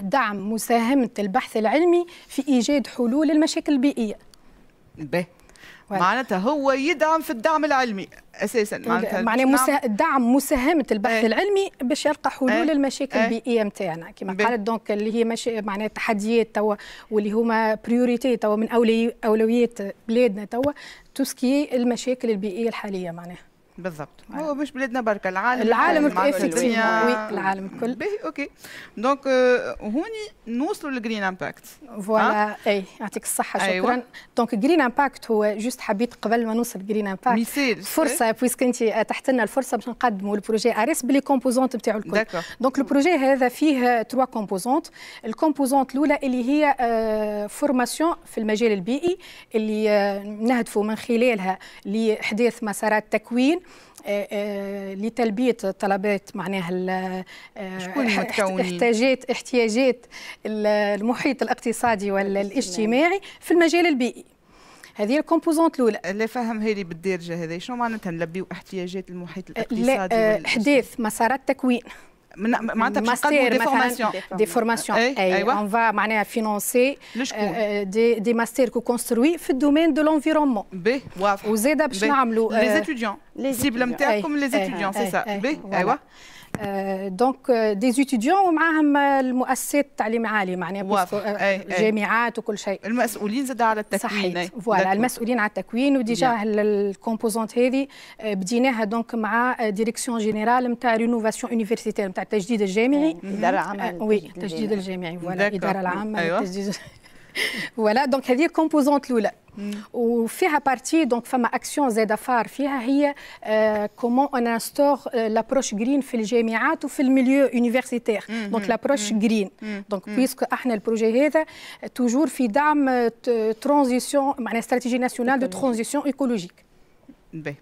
دعم مساهمة البحث العلمي في إيجاد حلول للمشاكل البيئية به معناتها هو يدعم في الدعم العلمي اساسا معناتها معناتها نعم. مسا... دعم مساهمه البحث ايه؟ العلمي باش يلقى حلول ايه؟ المشاكل ايه؟ البيئيه نتاعنا كما قالت دونك اللي هي مش... معناها تحديات توا واللي هما بريوريتي توا من أولي... اولويات بلادنا توا توسكي المشاكل البيئيه الحاليه معناها بالضبط هو مش بلادنا برك العالم العالم الكل وي العالم الكل باهي اوكي دونك euh, هوني نوصلوا للجرين امباكت فوالا اي يعطيك الصحه أيوة. شكرا أيوة. دونك جرين امباكت هو جوست حبيت قبل ما نوصل لجرين امباكت مثال فرصه بويسك إيه؟ انت تحت لنا الفرصه باش نقدموا البروجي اريس بلي كومبوزونت نتاعو الكل دونك البروجي هذا فيه تروا كومبوزونت الكومبوزونت الاولى اللي هي فورماسيون آه، في المجال البيئي اللي آه، نهدفوا من خلالها لاحداث مسارات تكوين آه، آه، لتلبيه طلبات معناها آه، احتياجات احتياجات المحيط الاقتصادي والاجتماعي في المجال البيئي هذه الكومبوزونت الاولى لا فهمها هذه بالدارجه هذه شنو معناتها نلبيو احتياجات المحيط الاقتصادي لا احداث مسارات تكوين des formations des formations et on va mener à financer euh, euh, des masters que construit le domaine de l'environnement B ouais les euh, étudiants eh, comme les eh, étudiants c'est eh, ça B دونك آه، دي آه، ومعاهم المؤسسات التعليم عالي معناها الجامعات آه، وكل شيء المسؤولين زاد على التكوين صحيح فوالا نعم. المسؤولين على التكوين وديجا نعم. الكومبوزونت هذه بديناها دونك مع ديريكسيون جينيرال نتاع رينوفاسيون يونيفرسيتير نتاع التجديد الجامعي الاداره العامه وي التجديد الجامعي فوالا الاداره العامه أيوه. <laughs> Voilà. Donc c'est dire composante Et Ou mm. faire partie donc de action zéda euh, comment on instaure euh, l'approche green fil ou tout le milieu universitaire. Mm, donc mm, l'approche green. Donc puisque après le projet était euh, toujours fil d'âme transition. stratégie nationale de transition écologique. Ben.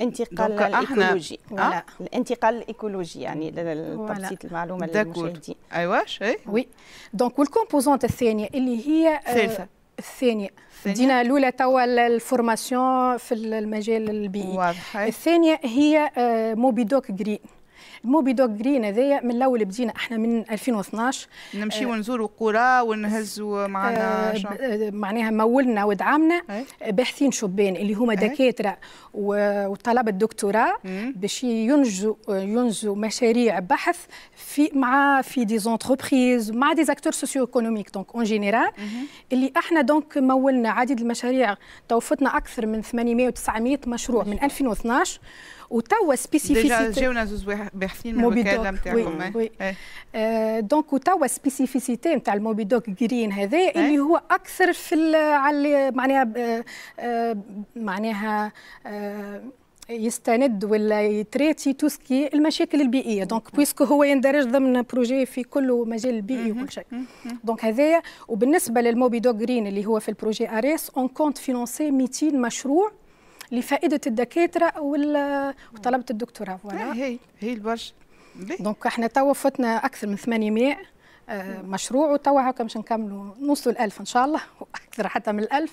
انتقال الايكولوجي أه؟ الانتقال الايكولوجي يعني لتبسيط المعلومه للمشاهدين ايوا شي وي دونك والكومبوزونت الثانيه اللي هي الثالثه آه، الثانية دينا الأولى توا الفورماسيون في المجال البيئي الثانية هي آه، موبيدوك جري الموبي دوغ جرين هذايا من الاول بدينا احنا من 2012 نمشيو آه، نزوروا قرى ونهزوا معنا آه،, آه معناها مولنا ودعمنا إيه. باحثين شبان اللي هما إيه. دكاتره وطلبه دكتوراه باش ينجزوا ينجزوا مشاريع بحث في مع في دي زونتربريز مع دي زاكتور سوسيو ايكونوميك دونك اون جينيرال اللي احنا دونك مولنا عديد المشاريع توفتنا اكثر من 800 و 900 مشروع من 2012 وتوا سبيسيفيسيتي ديجا جاونا زوز باحثين من الوكاله نتاعكم وي وي دونك وتوا سبيسيفيسيتي نتاع الموبيدوك جرين هذا اللي هو اكثر في على معناها معناها يستند ولا يتريتي توسكي المشاكل البيئيه دونك بويسكو هو يندرج ضمن بروجي في كل مجال البيئي وكل شيء دونك هذايا وبالنسبه للموبي دوغ جرين اللي هو في البروجي اريس اون كونت فينونسي 200 مشروع لفائده الدكاتره وطلبه الدكتوراه فوالا إيه، هي هي البرج دونك احنا توا فتنا اكثر من 800 آه، مشروع وتوا هكا باش نكملوا نوصلوا 1000 ان شاء الله <laughs> واكثر حتى من 1000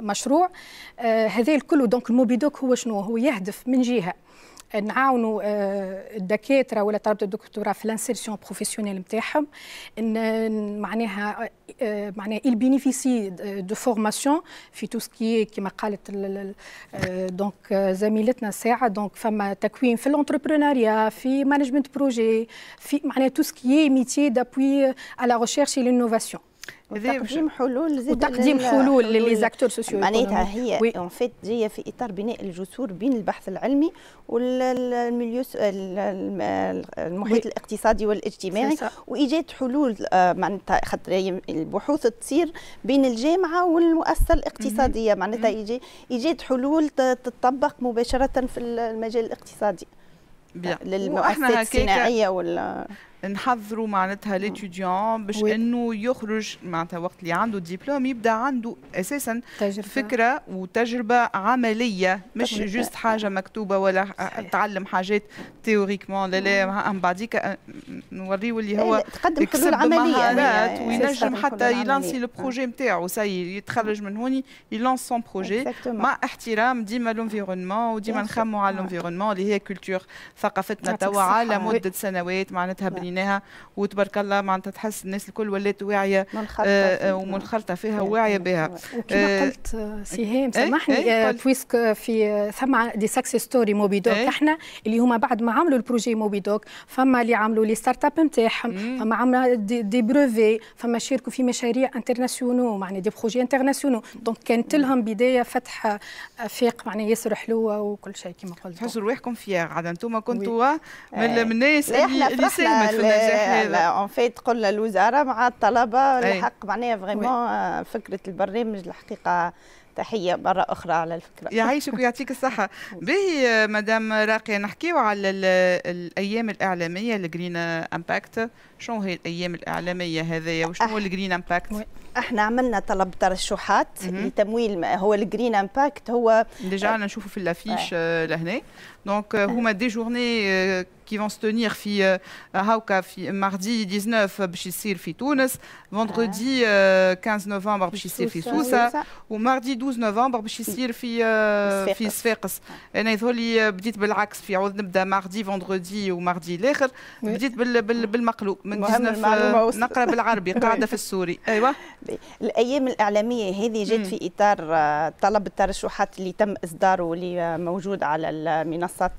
مشروع آه، هذا الكل دونك الموبيدوك هو شنو هو يهدف من جهه نعاونوا آه، الدكاتره ولا طلبه الدكتوراه في لانسيرسيون بروفيسيونيل نتاعهم معناها آه، معناها il bénéficie de formation في تو سكي كما قالت دونك آه، زميلتنا ساعه دونك فما تكوين في الانتربرونيا في مانجمنت بروجي في معناها تو سكي ميتي دابوي على ريشيرش لانوفاسيون تقديم حلول زي وتقديم حلول لليزاكتور سوسيو يعني معناتها هي وي. اون فيت جايه في اطار بناء الجسور بين البحث العلمي والمليو المحيط وي. الاقتصادي والاجتماعي وايجاد حلول آه، معناتها خاطر البحوث تصير بين الجامعه والمؤسسه الاقتصاديه معناتها ايجاد حلول تطبق مباشره في المجال الاقتصادي للمؤسسات الصناعيه ولا نحضروا معناتها ليتيديون باش انه يخرج معناتها وقت اللي عنده ديبلوم يبدا عنده اساسا تجربة. فكره وتجربه عمليه مش جوست حاجه مكتوبه ولا صحيح. تعلم حاجات تيوريكمون لا لا من بعديك نوريه اللي هو تقدم حلول عمليه وينجم حتى يلانسي البروجي نتاعو سي يتخرج من هوني يلانس سون بروجي مع احترام ديما لونفيرونمون وديما نخموا على الانفيرونمون اللي هي كولتور ثقافتنا توا على مده سنوات معناتها نعم. بنينا عملناها وتبارك الله معناتها تحس الناس الكل ولات واعيه آه، آه، ومنخرطه فيها وواعيه يعني بها كما آه، قلت سهام إيه؟ إيه؟ سامحني إيه؟ آه في ثم دي ساكسي ستوري موبي دوك احنا اللي هما بعد ما عملوا البروجي موبي دوك فما اللي عملوا لي ستارت اب نتاعهم فما عملوا دي, دي بروفي فما شاركوا في مشاريع انترناسيونو معناها دي بروجي انترناسيونو دونك كانت لهم بدايه فتح افاق معناها ياسر حلوه وكل شيء كما قلت تحسوا رواحكم فيها عاد انتم كنتوا من الناس اللي ساهمت في النجاح هذا اون فيت قلنا الوزاره مع الطلبه الحق معناها فريمون آه، فكره البرنامج الحقيقه تحيه مره اخرى على الفكره يعيشك ويعطيك الصحه <laughs> باهي آه، مدام راقيه نحكيو على الايام الاعلاميه الجرين امباكت شنو هي الايام الاعلاميه هذايا وشنو هو الجرين امباكت احنا عملنا طلب ترشحات لتمويل هو الجرين امباكت هو ديجا آه، نشوفوا في الافيش لهنا دونك هما دي جورني qui vont se tenir في هاوكا في mardi 19 باش يصير في تونس vendredi 15 نوفمبر باش يصير في سوسه mardi 12 نوفمبر باش يصير في في صفاقس انا يظهر لي بديت بالعكس في عوض نبدا ماردي فوندردي وماردي الاخر بديت بالمقلوب من 19 نقرا بالعربي قاعده في السوري ايوه الايام الاعلاميه هذه جات في اطار طلب الترشحات اللي تم اصداره واللي موجود على المنصات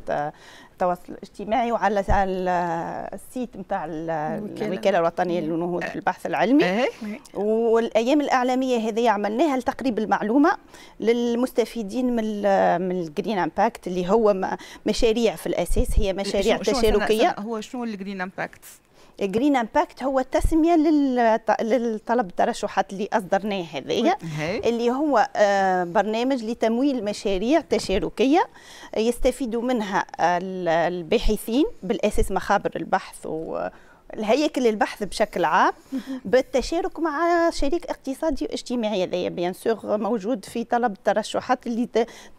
التواصل الاجتماعي وعلى السيت نتاع الوكاله الوطنيه للنهوض في البحث العلمي إيه. والايام الاعلاميه هذه عملناها لتقريب المعلومه للمستفيدين من من الجرين امباكت اللي هو مشاريع في الاساس هي مشاريع تشاركيه هو شنو الجرين امباكت جرين امباكت هو التسميه للطلب الترشحات اللي اصدرناه هذايا اللي هو آه، برنامج لتمويل مشاريع تشاركيه يستفيدوا منها الباحثين بالاساس مخابر البحث و الهيكل البحث بشكل عام بالتشارك مع شريك اقتصادي واجتماعي هذايا بيان موجود في طلب الترشحات اللي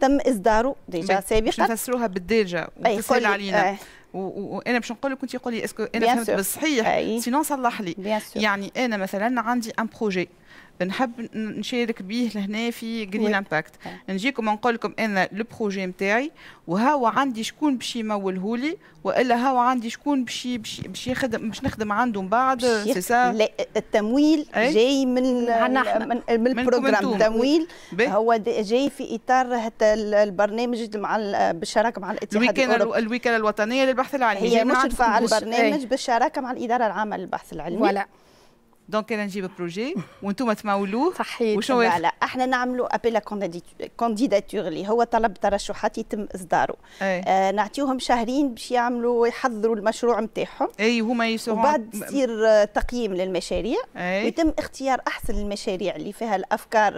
تم اصداره ديجا سابقا نفسروها بالديجا وتسهل علينا وانا باش نقول لك كنت يقول لي اسكو انا فهمت بالصحيح سينو صلح لي يعني انا مثلا عندي ان بروجي نحب نشارك به لهنا في جرين امباكت آه. نجيكم نقول لكم انا البروجي نتاعي وهاو عندي شكون باش يمولهولي والا هاو عندي شكون باش باش يخدم باش نخدم عنده من بعد سي سا التمويل جاي من من, من البروجرام التمويل هو جاي في اطار البرنامج مع بالشراكه مع الاتحاد الاوروبي الوكاله الوطنيه للبحث العلمي هي مش على البرنامج بالشراكه مع الاداره العامه للبحث العلمي ولا. دونك انا نجيب بروجي وانتم تمولوه صحيح وشو لا احنا نعملوا ابيلا كونديداتور اللي هو طلب ترشحات يتم اصداره آه نعطيوهم شهرين باش يعملوا يحضروا المشروع نتاعهم اي هما يسوهم وبعد يصير آه، تقييم للمشاريع ويتم اختيار احسن المشاريع اللي فيها الافكار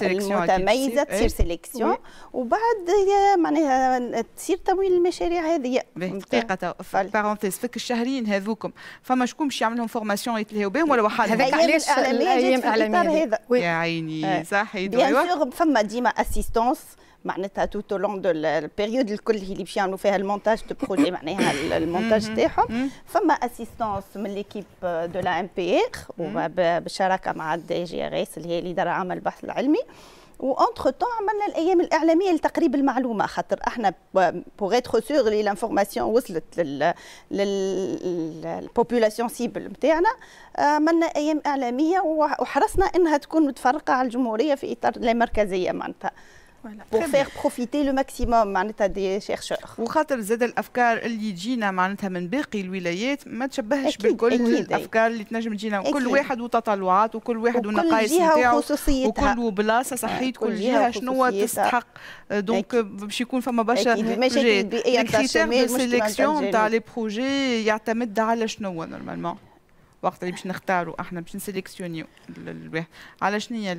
المتميزه تصير سيليكسيون وبعد معناها تصير تمويل المشاريع هذه دقيقه بارونتيز فك الشهرين هذوكم فما شكون باش يعمل لهم فورماسيون يتلهوا بهم وحدهم ولا وحدهم هذاك علاش الايام الاعلاميه هذا يا عيني آه. صحيت بيان سور فما ديما اسيستونس معناتها تو تو لونغ دو البيريود الكل اللي باش يعملوا فيها المونتاج دو بروجي <laughs> معناها المونتاج تاعهم فما اسيستونس من ليكيب دو لا ام بي ار بالشراكه مع الدي جي ار اس اللي هي اللي دار عمل البحث العلمي وانتر تو عملنا الايام الاعلاميه لتقريب المعلومه خاطر احنا بوغ اتخ سور لي لانفورماسيون وصلت لل للبوبولاسيون سيبل نتاعنا عملنا ايام اعلاميه وحرصنا انها تكون متفرقه على الجمهوريه في اطار لا مركزيه معناتها بور faire بروفيتي لو ماكسيموم معناتها دي شيرشور وخاطر زاد الافكار اللي تجينا معناتها من باقي الولايات ما تشبهش بالكل أيوة. الافكار اللي تنجم تجينا كل واحد وتطلعات وكل واحد ونقايص نتاعو وكل بلاصه آه، صحيت كل جهه شنو تستحق آه، دونك باش يكون فما برشا بروجي كريتير دو سيليكسيون تاع لي بروجي يعتمد على شنو نورمالمون وقت اللي باش نختاروا احنا باش نسيليكسيونيو الواحد على شنو هي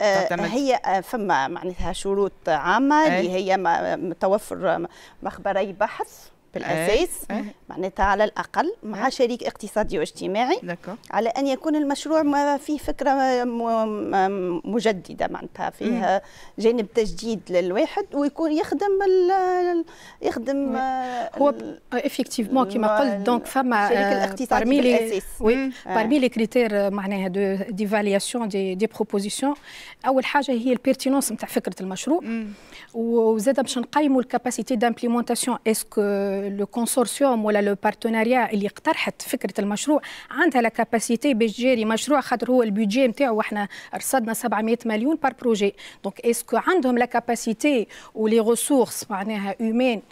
آه، هي آه، فما معناتها شروط عامه إيه. اللي هي توفر مخبري بحث بالاساس إيه، إيه. معناتها على الاقل مع أي. شريك اقتصادي واجتماعي دكو. على ان يكون المشروع ما فيه فكره مجدده معناتها فيها جانب تجديد للواحد ويكون يخدم الـ يخدم إيه. هو افيكتيفمون كما قلت دونك فما بارمي لي وي بارمي لي كريتير معناها دو ديفالياسيون دي دي بروبوزيسيون اول حاجه هي البيرتينونس نتاع فكره المشروع وزاد باش نقيموا الكاباسيتي دامبليمونتاسيون اسكو لو كونسورسيوم ولا لو بارتناريا اللي اقترحت فكره المشروع عندها لاكاباسيتي باش تجاري مشروع خاطر هو البيدجي نتاعو احنا رصدنا 700 مليون بار بروجي دونك اسكو عندهم لاكاباسيتي ولي ريسورس معناها اومان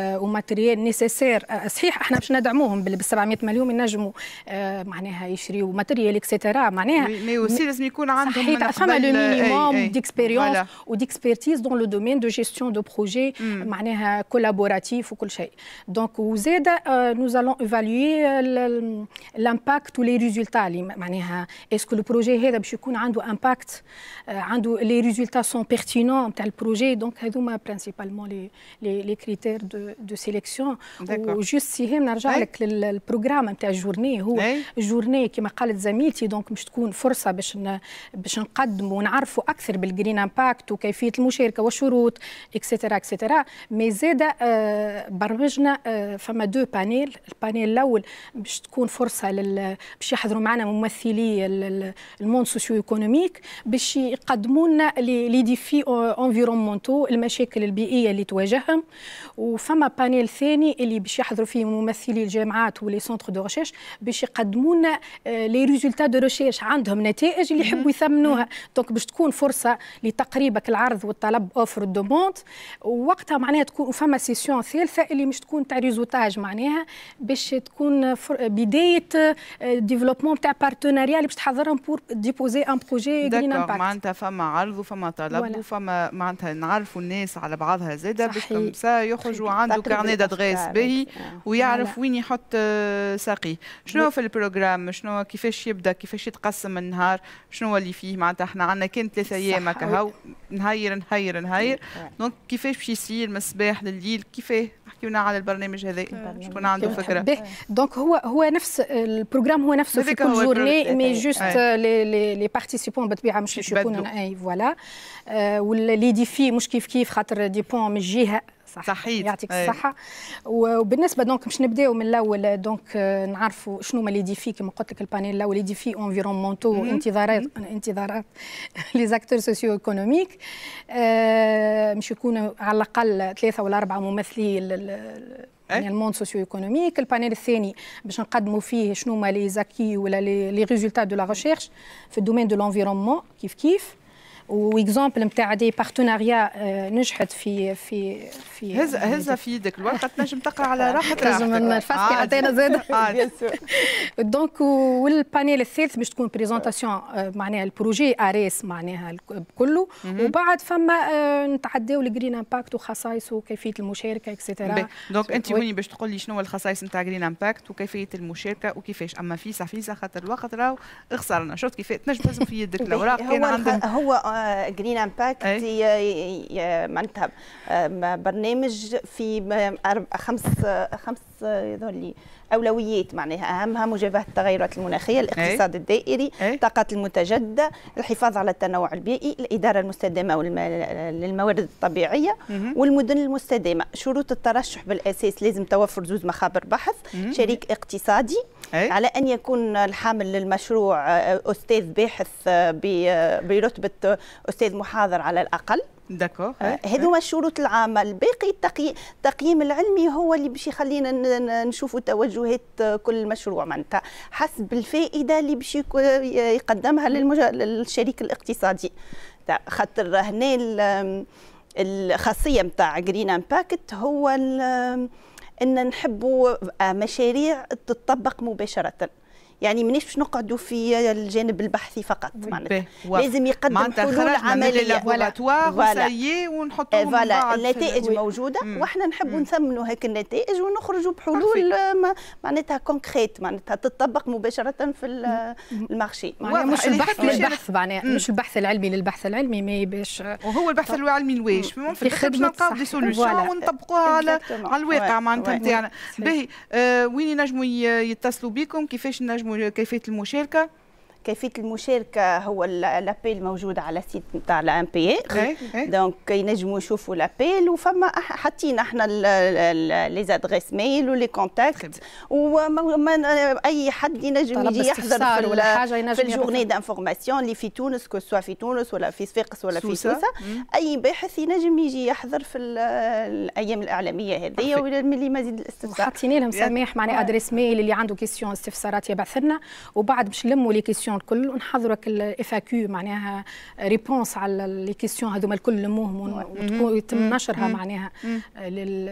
وماتريال نيسيسير صحيح احنا باش ندعموهم بال 700 مليون ينجموا euh, معناها يشريو ماتريال اكسيتيرا معناها مي اوسي لازم يكون عندهم صحيح فما لو مينيموم ديكسبيريونس وديكسبيرتيز دون لو دومين دو جيستيون دو بروجي معناها كولابوراتيف وكل شيء دونك وزاد نو زالون ايفالوي الامباكت ولي ريزولتا اللي معناها اسكو البروجي هذا باش يكون عنده امباكت عنده لي ريزولتا سون بيرتينون تاع البروجي دونك هذوما برينسيبالمون لي لي لي كريتير دو دو سيليكسيون وجوست هنا نرجع لك للبروغرام نتاع الجورني هو جورني كما قالت زميلتي دونك باش تكون فرصه باش باش نقدموا ونعرفوا اكثر بالجرين امباكت وكيفيه المشاركه والشروط اكسترا اكسترا مي زاده برمجنا احنا آه، فما دو بانيل البانيل الاول باش تكون فرصه لل... باش يحضروا معنا ممثلي الموند سوسيو ايكونوميك باش يقدموا لنا لي ديفي انفيرومونتو المشاكل البيئيه اللي تواجههم وفما بانيل ثاني اللي باش يحضروا فيه ممثلي الجامعات ولي سونتر دو ريشيرش باش يقدموا لنا آه، لي ريزولتا دو ريشيرش عندهم نتائج اللي يحبوا يثمنوها دونك باش تكون فرصه لتقريبك العرض والطلب اوفر موند ووقتها معناها تكون فما سيسيون ثالثه اللي مش تكون تكون تاع ريزوتاج معناها باش تكون بدايه آه، ديفلوبمون تاع بارتناريا اللي باش تحضرهم بور ديبوزي ان بروجي جرين امباكت معناتها فما عرض وفما طلب وفما معناتها نعرفوا الناس على بعضها زاده باش كمسا يخرجوا عنده كارني دادغيس باهي آه. ويعرف وين يحط آه، ساقيه شنو في البروجرام شنو كيفاش يبدا كيفاش يتقسم النهار شنو اللي فيه معناتها احنا عندنا كان ثلاثة ايام هكا نهير نهير نهير دونك كيفاش باش يصير من الصباح لليل كيفاه احكي لنا على البرنامج هذا شكون عنده فكره دونك هو هو نفس البروغرام هو نفسه في كل جورني مي جوست لي لي بارتيسيبون بالطبيعه مش يكونوا اي فوالا واللي في مش كيف كيف خاطر ديبون من جهه صح يعطيك إيه. الصحه وبالنسبه دونك باش نبداو من الاول دونك آه، نعرفوا شنو هما لي ديفي كما قلت لك البانيل الاول دي ديفي انفيرونمونتو انتظارات انتظارات لي زاكتور سوسيو ايكونوميك باش يكونوا على الاقل ثلاثه ولا اربعه ممثلين يعني الموند سوسيو ايكونوميك البانيل الثاني باش نقدموا فيه شنو هما لي زاكي ولا لي ريزولتا دو لا ريشيرش في الدومين دو لونفيرونمون كيف كيف واكزومبل نتاع دي بارتناريا نجحت في في في هز هز في يدك الورقه تنجم تقرا على <laughs> راحتك لازم آه، نفسك عطينا زاد دونك والبانيل الثالث باش تكون بريزونتاسيون آه، معناها البروجي اريس معناها كله وبعد فما آه، نتعداو لجرين امباكت وخصائص وكيفيه المشاركه اكسترا دونك انت هوني باش تقول لي شنو هو الخصائص نتاع جرين امباكت وكيفيه المشاركه وكيفاش اما فيسا فيسا خاطر الوقت راهو خسرنا شفت كيف تنجم تهزم في يدك <laughs> الاوراق كان هو جرين امباكت معناتها آه، برنامج في آه، خمس آه، خمس ذولي اولويات معناها اهمها مجابهه التغيرات المناخيه الاقتصاد الدائري الطاقات المتجدده الحفاظ على التنوع البيئي الاداره المستدامه للموارد الطبيعيه والمدن المستدامه شروط الترشح بالاساس لازم توفر زوز مخابر بحث شريك اقتصادي أي؟ على أن يكون الحامل للمشروع آه، أستاذ باحث آه، آه، برتبة أستاذ محاضر على الأقل داكور إيه؟ هذوما إيه؟ الشروط العامه الباقي التقييم العلمي هو اللي باش يخلينا نشوفوا توجهات كل مشروع معناتها حسب الفائده اللي باش يقدمها للشريك الاقتصادي خاطر هنا الخاصيه نتاع جرين امباكت هو ان نحبوا آه، مشاريع تتطبق مباشره يعني مانيش باش نقعدوا في الجانب البحثي فقط معناتها لازم يقدم معناتها عمليه من اللابوراتوار ونحطوا فوالا آه، النتائج موجوده واحنا نحبوا نثمنوا هيك النتائج ونخرجوا بحلول معناتها كونكريت معناتها تطبق مباشره في المارشي مش البحث للبحث معناتها مش البحث العلمي للبحث العلمي ما باش وهو البحث العلمي الواش في خدمه نلقاو دي سوليوشن ونطبقوها على على الواقع معناتها نتاعنا باهي آه، وين ينجموا يتصلوا بكم كيفاش نجموا كيفيه المشاركه كيفيه المشاركه هو لابيل موجود على سيت نتاع الام بي اي دونك إيه، إيه. ينجموا يشوفوا لابيل وفما حاطين احنا لي زادريس ميل ولي كونتاكت اي حد ينجم يجي يحضر في, ولا حاجة ينجم في الجورني دانفورماسيون اللي في تونس كو سوا في تونس ولا في صفاقس ولا في سوسه اي باحث ينجم يجي يحضر في الايام الاعلاميه هذه طيب. واللي مزيد الاستفسار حاطين لهم سماح معناها ادريس ميل اللي عنده كيسيون استفسارات يبعث لنا وبعد باش نلموا لي كيسيون كيسيون الكل كل اف كيو معناها ريبونس على لي كيسيون هذوما الكل لموهم ويتم نشرها معناها آه،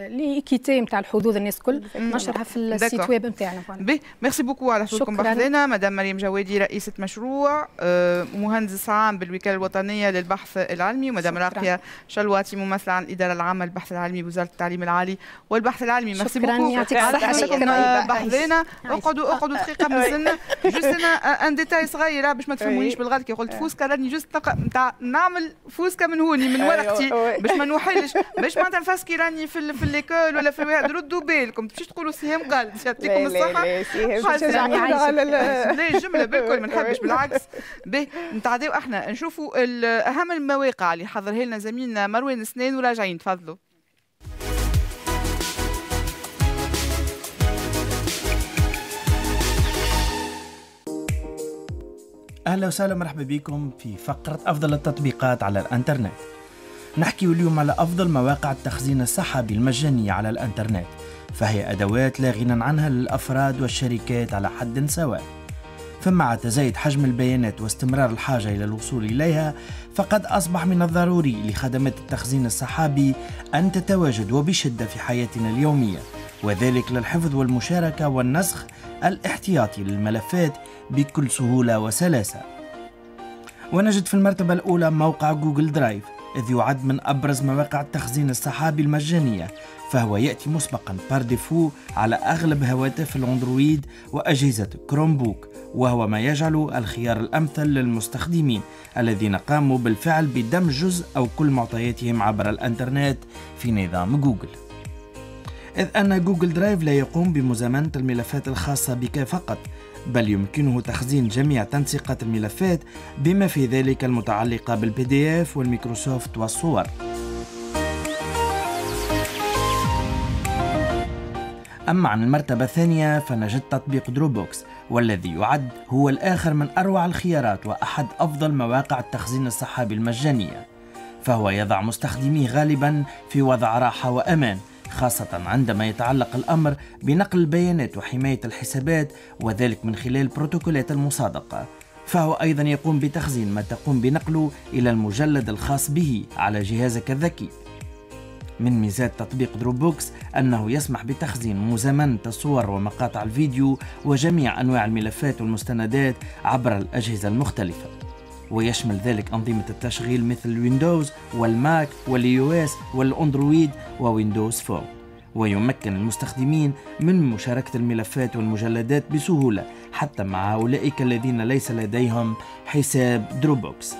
ليكيتي نتاع الحظوظ الناس الكل نشرها في السيت ويب نتاعنا بي ميرسي بوكو على حضوركم بحضنا مدام مريم جوادي رئيسة مشروع آه، مهندس عام بالوكالة الوطنية للبحث العلمي ومدام راقية شلواتي ممثلة عن الإدارة العامة للبحث العلمي بوزارة التعليم العالي والبحث العلمي ميرسي بوكو شكرا يعطيك الصحة شكرا euh, بحضنا اقعدوا اقعدوا دقيقة من جوست ان ديتاي صغيره باش ما تفهمونيش بالغلط كي قلت فوسكه راني جوست نتاع نعمل فوسكه من هوني من ورقتي أيوة، باش ما نوحلش <laughs> باش ما نفاس كي راني في في ليكول ولا في واحد ردوا بالكم تمشيش تقولوا سهام قال يعطيكم الصحه لا يعني الجمله بالكل ما نحبش <laughs> بالعكس به نتعداو احنا نشوفوا اهم المواقع اللي حضرها لنا زميلنا مروان سنان وراجعين تفضلوا اهلا وسهلا مرحبا بكم في فقره افضل التطبيقات على الانترنت نحكي اليوم على افضل مواقع التخزين السحابي المجانيه على الانترنت فهي ادوات لا غنى عنها للافراد والشركات على حد سواء فمع تزايد حجم البيانات واستمرار الحاجه الى الوصول اليها فقد اصبح من الضروري لخدمات التخزين السحابي ان تتواجد وبشده في حياتنا اليوميه وذلك للحفظ والمشاركة والنسخ الاحتياطي للملفات بكل سهولة وسلاسة ونجد في المرتبة الأولى موقع جوجل درايف إذ يعد من أبرز مواقع التخزين السحابي المجانية فهو يأتي مسبقا بار ديفو على أغلب هواتف الأندرويد وأجهزة كروم بوك وهو ما يجعل الخيار الأمثل للمستخدمين الذين قاموا بالفعل بدمج جزء أو كل معطياتهم عبر الأنترنت في نظام جوجل إذ أن جوجل درايف لا يقوم بمزامنة الملفات الخاصة بك فقط بل يمكنه تخزين جميع تنسيقات الملفات بما في ذلك المتعلقة بالبي دي اف والميكروسوفت والصور أما عن المرتبة الثانية فنجد تطبيق دروبوكس والذي يعد هو الآخر من أروع الخيارات وأحد أفضل مواقع التخزين الصحابي المجانية فهو يضع مستخدميه غالبا في وضع راحة وأمان خاصة عندما يتعلق الأمر بنقل البيانات وحماية الحسابات وذلك من خلال بروتوكولات المصادقة فهو أيضا يقوم بتخزين ما تقوم بنقله إلى المجلد الخاص به على جهازك الذكي من ميزات تطبيق دروبوكس أنه يسمح بتخزين مزامنة الصور ومقاطع الفيديو وجميع أنواع الملفات والمستندات عبر الأجهزة المختلفة ويشمل ذلك أنظمة التشغيل مثل ويندوز والماك واليو اس والأندرويد وويندوز فور ويمكن المستخدمين من مشاركة الملفات والمجلدات بسهولة حتى مع أولئك الذين ليس لديهم حساب دروبوكس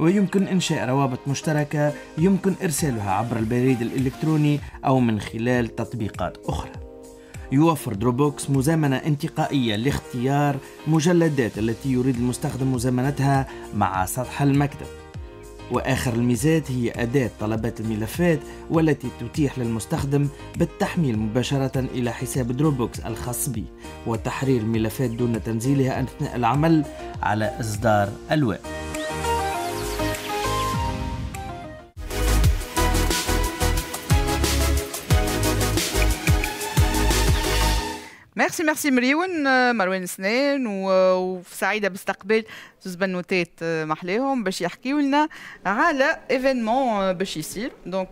ويمكن إنشاء روابط مشتركة يمكن إرسالها عبر البريد الإلكتروني أو من خلال تطبيقات أخرى يوفر دروبوكس مزامنة انتقائية لاختيار مجلدات التي يريد المستخدم مزامنتها مع سطح المكتب وآخر الميزات هي أداة طلبات الملفات والتي تتيح للمستخدم بالتحميل مباشرة إلى حساب دروبوكس الخاص به وتحرير ملفات دون تنزيلها أثناء العمل على إصدار الويب ميرسي ميرسي مليون مروان سنان وسعيده باستقبال زوز بنوتات محليهم باش يحكيوا لنا على ايفينمون باش يصير دونك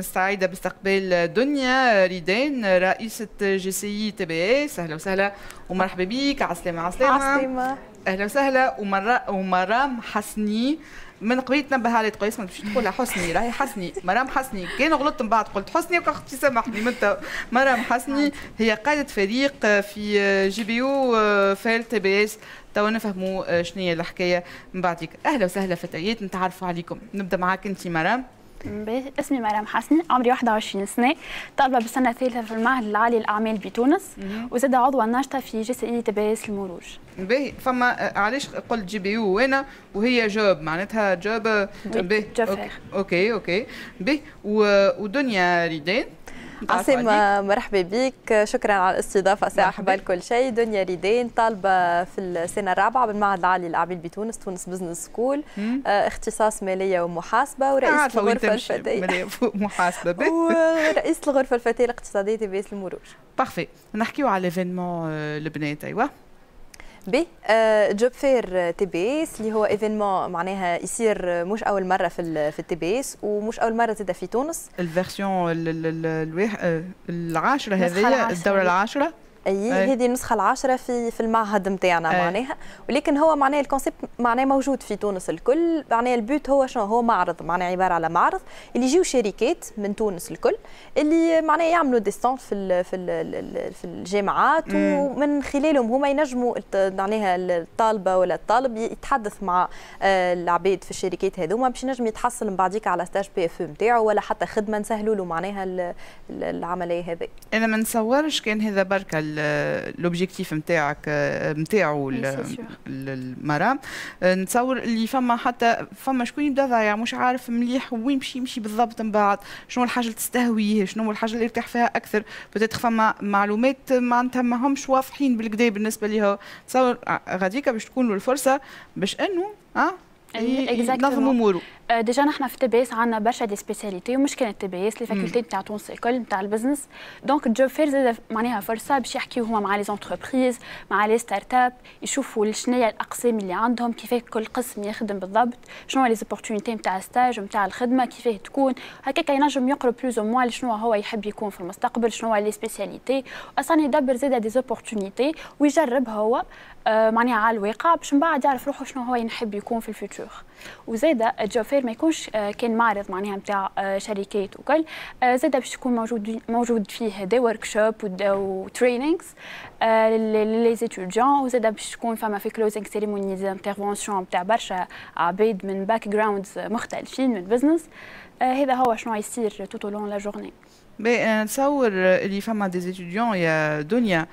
سعيده باستقبال دنيا ريدان رئيسه جي سي تي بي اي اهلا وسهلا ومرحبا بك السلامه على السلامه اهلا وسهلا ومرام حسني من قبيل تنبه علي تقول اسمع باش تقول حسني راهي حسني مرام حسني كان غلطت من بعد قلت حسني اختي سامحني من مرام حسني هي قائده فريق آه، في آه، جي بي او آه، فال تي بي اس تو نفهموا شنو هي الحكايه من بعدك اهلا وسهلا فتيات نتعرفوا عليكم نبدا معاك انت مرام اسمي مريم حسني عمري 21 سنه طالبه بالسنه الثالثه في المعهد العالي للاعمال بتونس وزاد عضوه ناشطه في جي سي اي تباس المروج باهي فما آه، علاش قلت جي بي يو وانا وهي جوب معناتها جوب باهي اوكي اوكي باهي ودنيا ريدين عاصم مرحبا بك شكرا على الاستضافه ساعه كل شيء دنيا ريدين طالبه في السنه الرابعه بالمعهد العالي للاعمال بتونس تونس بزنس سكول آه، اختصاص ماليه ومحاسبه ورئيس الغرفه الفتيه <laughs> محاسبه ورئيس الغرفه الفتيه الاقتصاديه تبعية المرور بارفي <laughs> نحكيو على ليفينمون البنات euh, ايوه جوب فير تيبيس اللي هو ايفينمون معناها يصير مش اول مره في في تيبيس ومش اول مره تبدا في تونس الفيرسيون آه، العاشره هذه الدوره العاشره اي هذه النسخه العاشره في في المعهد نتاعنا معناها ولكن هو معناها الكونسيبت معناها موجود في تونس الكل معناها البوت هو شنو هو معرض معناها عباره على معرض اللي يجيو شركات من تونس الكل اللي معناها يعملوا دي في الـ في الـ في الجامعات مم. ومن خلالهم هما ينجموا معناها الطالبه ولا الطالب يتحدث مع آه، العباد في الشركات هذوما باش ينجم يتحصل من بعديك على ستاج بي اف نتاعو ولا حتى خدمه نسهلوا له معناها العمليه هذه انا ما نصورش كان هذا بركه لوبجيكتيف نتاعك نتاعو المرام نتصور اللي فما حتى فما شكون يبدا ضايع مش عارف مليح وين باش يمشي بالضبط من بعد شنو الحاجة اللي تستهويه شنو الحاجة اللي يرتاح فيها أكثر بتاتخ فما معلومات معناتها ماهمش واضحين بالكدا بالنسبة ليها تصور غاديكا باش تكون له الفرصة باش أنه اه ينظم أموره آه، ديجا نحن في تبيس عندنا برشا دي سبيسياليتي ومش كان تبيس لي فاكولتي نتاع تونس ايكول نتاع البزنس دونك جوب فير زاد معناها فرصه باش يحكيو هما مع لي زونتربريز مع لي ستارت اب يشوفوا شنو هي الاقسام اللي عندهم كيفاه كل قسم يخدم بالضبط شنو لي زوبورتونيتي نتاع ستاج نتاع الخدمه كيفاه تكون هكاك ينجم يقرب بلوز او موان شنو هو يحب يكون في المستقبل شنو لي سبيسياليتي اصلا يدبر زاد دي زوبورتونيتي ويجرب هو آه، معناها على الواقع باش من بعد يعرف روحه شنو هو ينحب يكون في الفيتور وزاده الجوفير ما يكونش آه، كان معرض معناها نتاع آه، شركات وكل آه، زاده باش تكون موجود موجود فيه دي ورك شوب وتريننجز لي ستوديون وزاده باش تكون فما في كلوزينغ دي انترفونسيون نتاع برشا عباد من باك جراوندز مختلفين من بزنس هذا هو شنو يصير توتو لون لا جورني نتصور اللي فما دي زيتيديون يا دنيا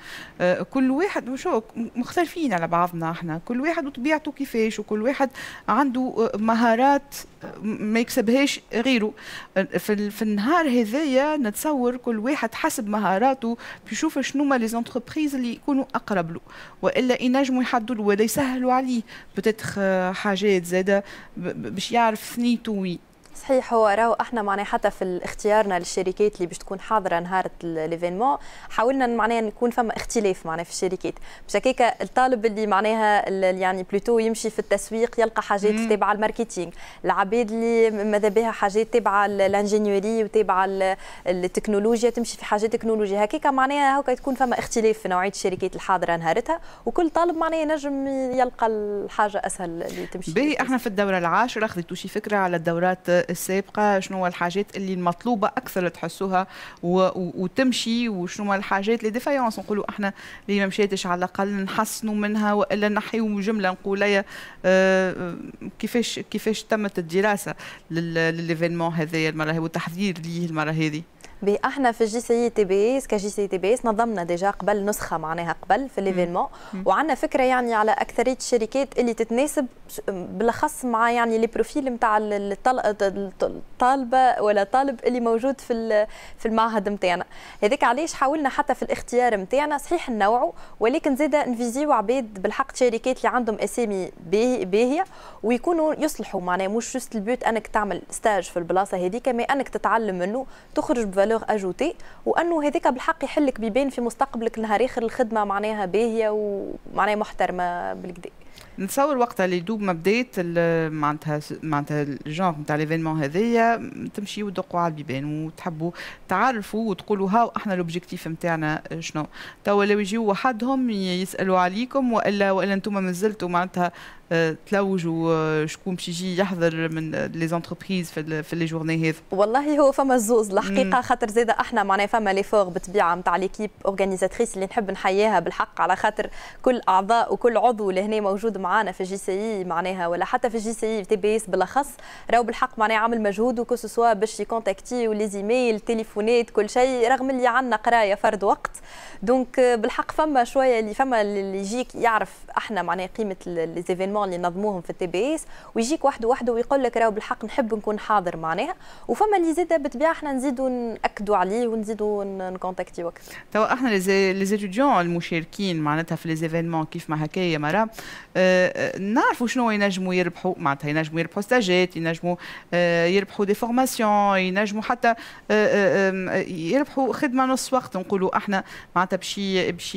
كل واحد شو مختلفين على بعضنا احنا كل واحد وطبيعته كيفاش وكل واحد عنده آه، مهارات آه، ما يكسبهاش غيره آه، في, في النهار هذايا نتصور كل واحد حسب مهاراته بيشوف شنو ما لي زونتربريز اللي يكونوا اقرب له والا ينجموا يحدوا له ولا يسهلوا عليه بتتخ حاجات زاده باش يعرف ثنيته وين صحيح هو راهو احنا معناها حتى في اختيارنا للشركات اللي باش تكون حاضره نهار ليفينمون حاولنا معناها نكون فما اختلاف معناها في الشركات باش هكاك الطالب اللي معناها اللي يعني بلوتو يمشي في التسويق يلقى حاجات تابعه الماركتينغ العباد اللي ماذا بها حاجات تابعه الانجينيوري وتابعه التكنولوجيا تمشي في حاجات تكنولوجيا هكاك معناها هكا تكون فما اختلاف في نوعيه الشركات الحاضره نهارتها وكل طالب معناها نجم يلقى الحاجه اسهل اللي تمشي باهي احنا في الدوره العاشره اخذتوا شي فكره على الدورات السابقه شنو هو الحاجات اللي المطلوبه اكثر تحسوها وتمشي وشنو هو الحاجات لي ديفايونس نقولوا احنا اللي ما مشاتش على الاقل نحسنوا منها والا نحيو جمله نقول هي آه، كيفاش كيفاش تمت الدراسه لليفينمون هذايا المره والتحذير ليه المره هذه احنا في الجي سي تي بي اس كجي سي تي بي اس نظمنا ديجا قبل نسخه معناها قبل في ليفينمون وعندنا فكره يعني على اكثريه الشركات اللي تتناسب بالاخص مع يعني لي بروفيل نتاع الطالبه ولا طالب اللي موجود في في المعهد نتاعنا هذاك علاش حاولنا حتى في الاختيار نتاعنا صحيح النوع ولكن زيد نفيزيو عباد بالحق شركات اللي عندهم اسامي باهيه ويكونوا يصلحوا معناها مش جوست البيوت انك تعمل ستاج في البلاصه هذيك مي انك تتعلم منه تخرج فالور اجوتي وانه هذاك بالحق يحلك بيبان في مستقبلك نهار اخر الخدمه معناها باهيه ومعناها محترمه بالكدا نتصور وقتها اللي دوب ما بدات معناتها معناتها الجونغ نتاع ليفينمون هذايا تمشي وتدقوا على البيبان وتحبوا تعرفوا وتقولوا هاو احنا لوبجيكتيف نتاعنا شنو توا لو يجيو وحدهم يسالوا عليكم والا والا انتم مازلتوا معناتها آه، تلوج وشكون آه، باش يجي يحضر من آه، لي زونتربريز في, في لي جورني هذ والله هو فما زوز الحقيقه خاطر زاده احنا معناها فما لي فور بطبيعه نتاع ليكيب اورغانيزاتريس اللي نحب نحييها بالحق على خاطر كل اعضاء وكل عضو لهنا موجود معانا في جي سي اي معناها ولا حتى في جي سي اي تي بي اس بالاخص راهو بالحق معناها عامل مجهود وكو سوا باش يكونتاكتي ولي زيميل تليفونات كل شيء رغم اللي عندنا قرايه فرد وقت دونك بالحق فما شويه اللي فما اللي يجيك يعرف احنا معناها قيمه لي زيفينمون اللي نظموهم في التي بي اس ويجيك واحد وحده ويقول لك راهو بالحق نحب نكون حاضر معناها وفما اللي زاد بالطبيعه احنا نزيدوا ناكدوا عليه ونزيدوا نكونتاكتيو اكثر احنا لي زيتيديون المشاركين معناتها في لي زيفينمون كيف ما هكايا مرة اه, آه، نعرفوا شنو ينجموا يربحوا معناتها ينجموا يربحوا ستاجات ينجموا آه، يربحوا دي فورماسيون ينجموا حتى آه، يربحوا خدمه نص وقت نقولوا احنا معناتها باش باش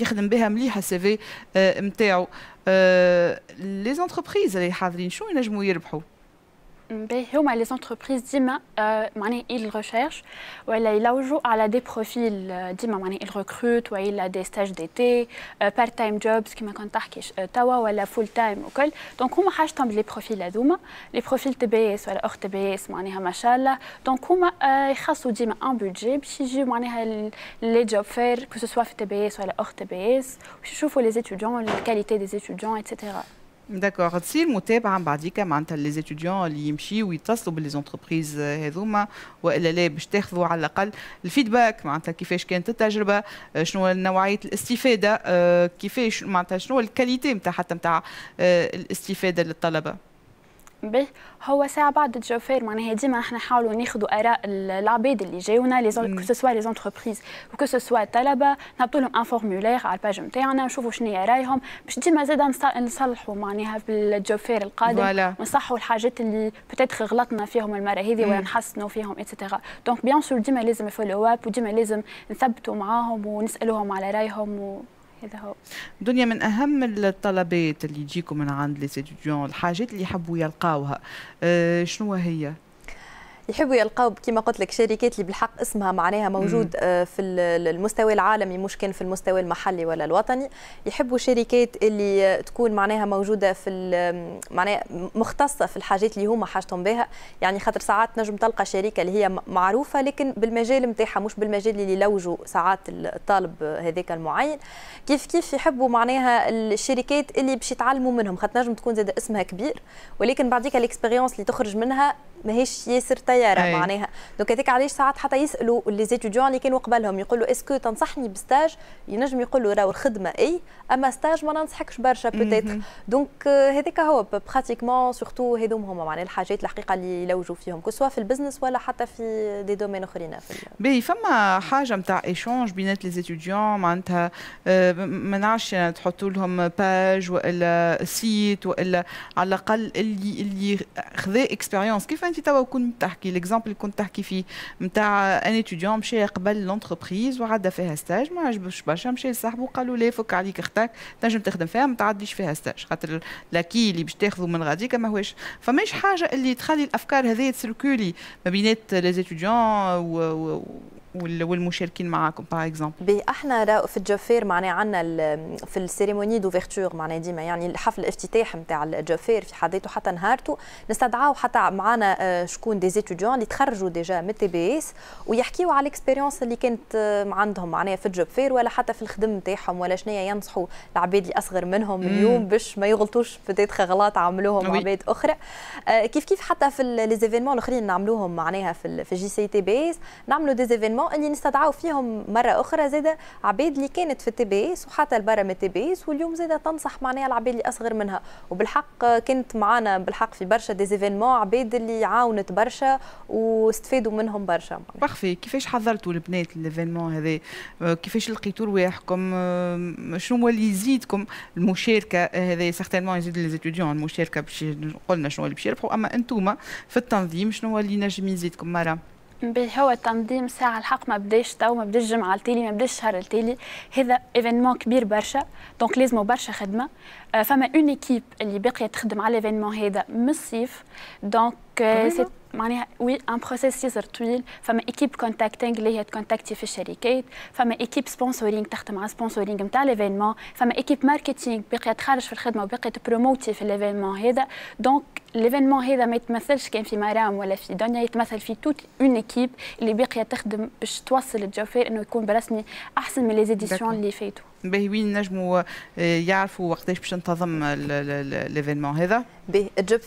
يخدم بها مليح السي في نتاعو les entreprises ils حاضرين شو ينجموا يربحوا Mm, ben, Bien, les entreprises disent euh, ils recherchent. Voilà, il a toujours à la des profils. Euh, disent ils recrutent. Voilà, il a des stages d'été, euh, part time jobs qui me contactent. Euh, Tawa ou la full time ou Donc on cherche tombe les profils à Douma, les profils TBS ou hors TBS. Mani hamashallah. Donc on cherche ou disent un budget. puis je mani les jobs faire que ce soit TBS ou hors TBS. Je trouve les étudiants, la qualité des étudiants, etc. داكوغ تصير متابعه من بعديك معناتها لي زيتيديون اللي يمشيو ويتصلوا باللي زونتربريز هذوما والا لا باش تاخذوا على الاقل الفيدباك معناتها كيفاش كانت التجربه شنو نوعيه الاستفاده كيفاش معناتها شنو الكاليتي نتاع حتى نتاع الاستفاده للطلبه به هو ساعه بعد الجوفير معناها ديما احنا نحاولوا ناخذوا اراء العباد اللي جاونا لي زون كو سوا لي زونتربريز وكو سوا الطلبه نعطوا لهم ان فورمولير على الباج نتاعنا نشوفوا شنو هي رايهم باش ديما زاد نصلحوا معناها بالجوفير القادم ونصحوا الحاجات اللي بتاتخ غلطنا فيهم المره هذه ولا نحسنوا فيهم اتسيتيرا دونك بيان سور ديما لازم فولو اب وديما لازم نثبتوا معاهم ونسالوهم على رايهم و... هذا هو دنيا من اهم الطلبات اللي تجيكم من عند لي الحاجات اللي يحبوا يلقاوها أه شنو هي يحبوا يلقاو كما قلت لك شركات اللي بالحق اسمها معناها موجود آه، في المستوى العالمي مش كان في المستوى المحلي ولا الوطني يحبوا شركات اللي تكون معناها موجوده في معناها مختصه في الحاجات اللي هما حاجتهم بها يعني خاطر ساعات نجم تلقى شركه اللي هي معروفه لكن بالمجال نتاعها مش بالمجال اللي يلوجوا ساعات الطالب هذاك المعين كيف كيف يحبوا معناها الشركات اللي باش يتعلموا منهم خاطر نجم تكون زاد اسمها كبير ولكن بعديك الاكسبيريونس اللي تخرج منها ماهيش ياسر صغيره أي. معناها دونك هذاك علاش ساعات حتى يسالوا لي زيتيديون اللي كانوا قبلهم يقولوا اسكو تنصحني بستاج ينجم يقول له راهو الخدمه اي اما ستاج ما ننصحكش برشا بوتيتر دونك هذاك هو براتيكمون سورتو هذوم هما معناها الحاجات الحقيقه اللي يلوجوا فيهم سوا في البزنس ولا حتى في دي دومين اخرين باهي فما حاجه نتاع ايشونج بينات لي زيتيديون معناتها آه، ما نعرفش يعني تحطوا لهم باج والا سيت والا على الاقل اللي اللي خذا اكسبيريونس كيف انت توا كنت تحكي تحكي ليكزامبل اللي كنت تحكي فيه نتاع ان اتيديون مشى قبل لونتربريز وعدى فيها ستاج ما عجبوش برشا مشى لصاحبه قالوا له فك عليك اختك تنجم تخدم فيها ما تعديش فيها ستاج خاطر لاكي اللي باش تاخذه من غادي ما هوش فماش حاجه اللي تخلي الافكار هذه تسيركولي ما بينات لي اتيديون والمشاركين معاكم باغ اكزومبل احنا راه في الجفير معناها عندنا في السيريموني دوفيرتور معناها ديما يعني الحفل الافتتاح نتاع الجفير في حديته حتى نهارته نستدعاو حتى معنا آه، شكون دي زيتيديون اللي تخرجوا ديجا من تي بي اس ويحكيوا على الاكسبيريونس اللي كانت آه، عندهم معناها في الجفير ولا حتى في الخدم نتاعهم ولا شنو ينصحوا العباد اللي اصغر منهم اليوم باش ما يغلطوش في غلط عملوهم عباد اخرى آه، كيف كيف حتى في ليزيفينمون الاخرين نعملوهم معناها في جي سي تي بي اس نعملوا دي المون اللي نستدعاو فيهم مره اخرى زيدا عباد اللي كانت في التباس وحتى البرا من التباس واليوم زيدا تنصح معناها العباد اللي اصغر منها وبالحق كانت معانا بالحق في برشا ديزيفينمون عباد اللي عاونت برشا واستفادوا منهم برشا بخفي كيفاش حضرتوا البنات ليفينمون هذا كيفاش لقيتوا رواحكم شنو هو اللي يزيدكم المشاركه هذا سيغتينمون يزيد ليزيتيديون المشاركه باش قلنا شنو اللي باش يربحوا اما انتوما في التنظيم شنو هو اللي نجم يزيدكم مره هو تنظيم ساعة الحق ما بداش تو ما بداش جمعة التالي ما بداش شهر التالي هذا ايفينمون كبير برشا دونك لازمو برشا خدمة آه، فما اون ايكيب اللي باقية تخدم على ايفينمون هذا من الصيف دونك كو سي معناها وي ان بروسيس يصير طويل فما ايكيب كونتاكتينغ اللي هي تكونتاكتي في الشركات فما ايكيب سبونسورينغ تخدم على سبونسورينغ نتاع ليفينمون فما ايكيب ماركتينغ باقي تخرج في الخدمه وباقي تبروموتي في ليفينمون هذا دونك ليفينمون هذا ما يتمثلش كان في مرام ولا في دنيا يتمثل في توت اون ايكيب اللي باقيه تخدم باش توصل الجوفير انه يكون برسمي احسن من لي زيديسيون اللي فاتوا باهي وين نجموا يعرفوا وقتاش باش ينتظم ليفينمون هذا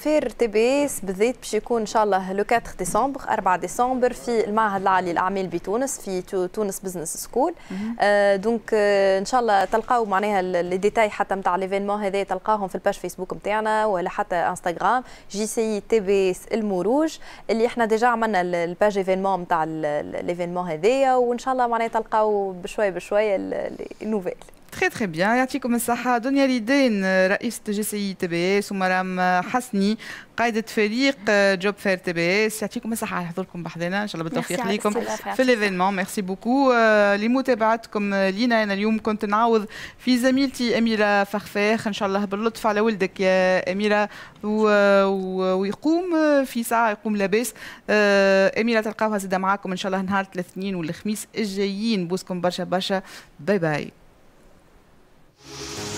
فير تي بي اس بالذات باش يكون ان شاء الله لو 4 ديسمبر 4 ديسمبر في المعهد العالي للاعمال بتونس في تونس بزنس سكول آه دونك آه ان شاء الله تلقاو معناها لي ديتاي حتى نتاع ليفينمون هذا تلقاهم في الباج فيسبوك نتاعنا ولا حتى انستغرام جي سي تي بي اس المروج اللي احنا ديجا عملنا الباج ايفينمون نتاع ليفينمون هذايا وان شاء الله معناها تلقاو بشويه بشويه النوفيل تري تري بيان يعطيكم الصحة دنيا ليدين رئيسة جي سي تي بي اس ومرام حسني قائدة فريق جوب فير تي بي اس يعطيكم الصحة على حضوركم بحضنا إن شاء الله بالتوفيق ليكم في ليفينمون ميرسي بوكو لمتابعتكم لينا أنا اليوم كنت نعوض في زميلتي أميرة فخفاخ إن شاء الله باللطف على ولدك يا أميرة ويقوم في ساعة يقوم لاباس أميرة تلقاوها زادة معاكم إن شاء الله نهار الاثنين والخميس الجايين بوسكم برشا برشا باي باي Thank you.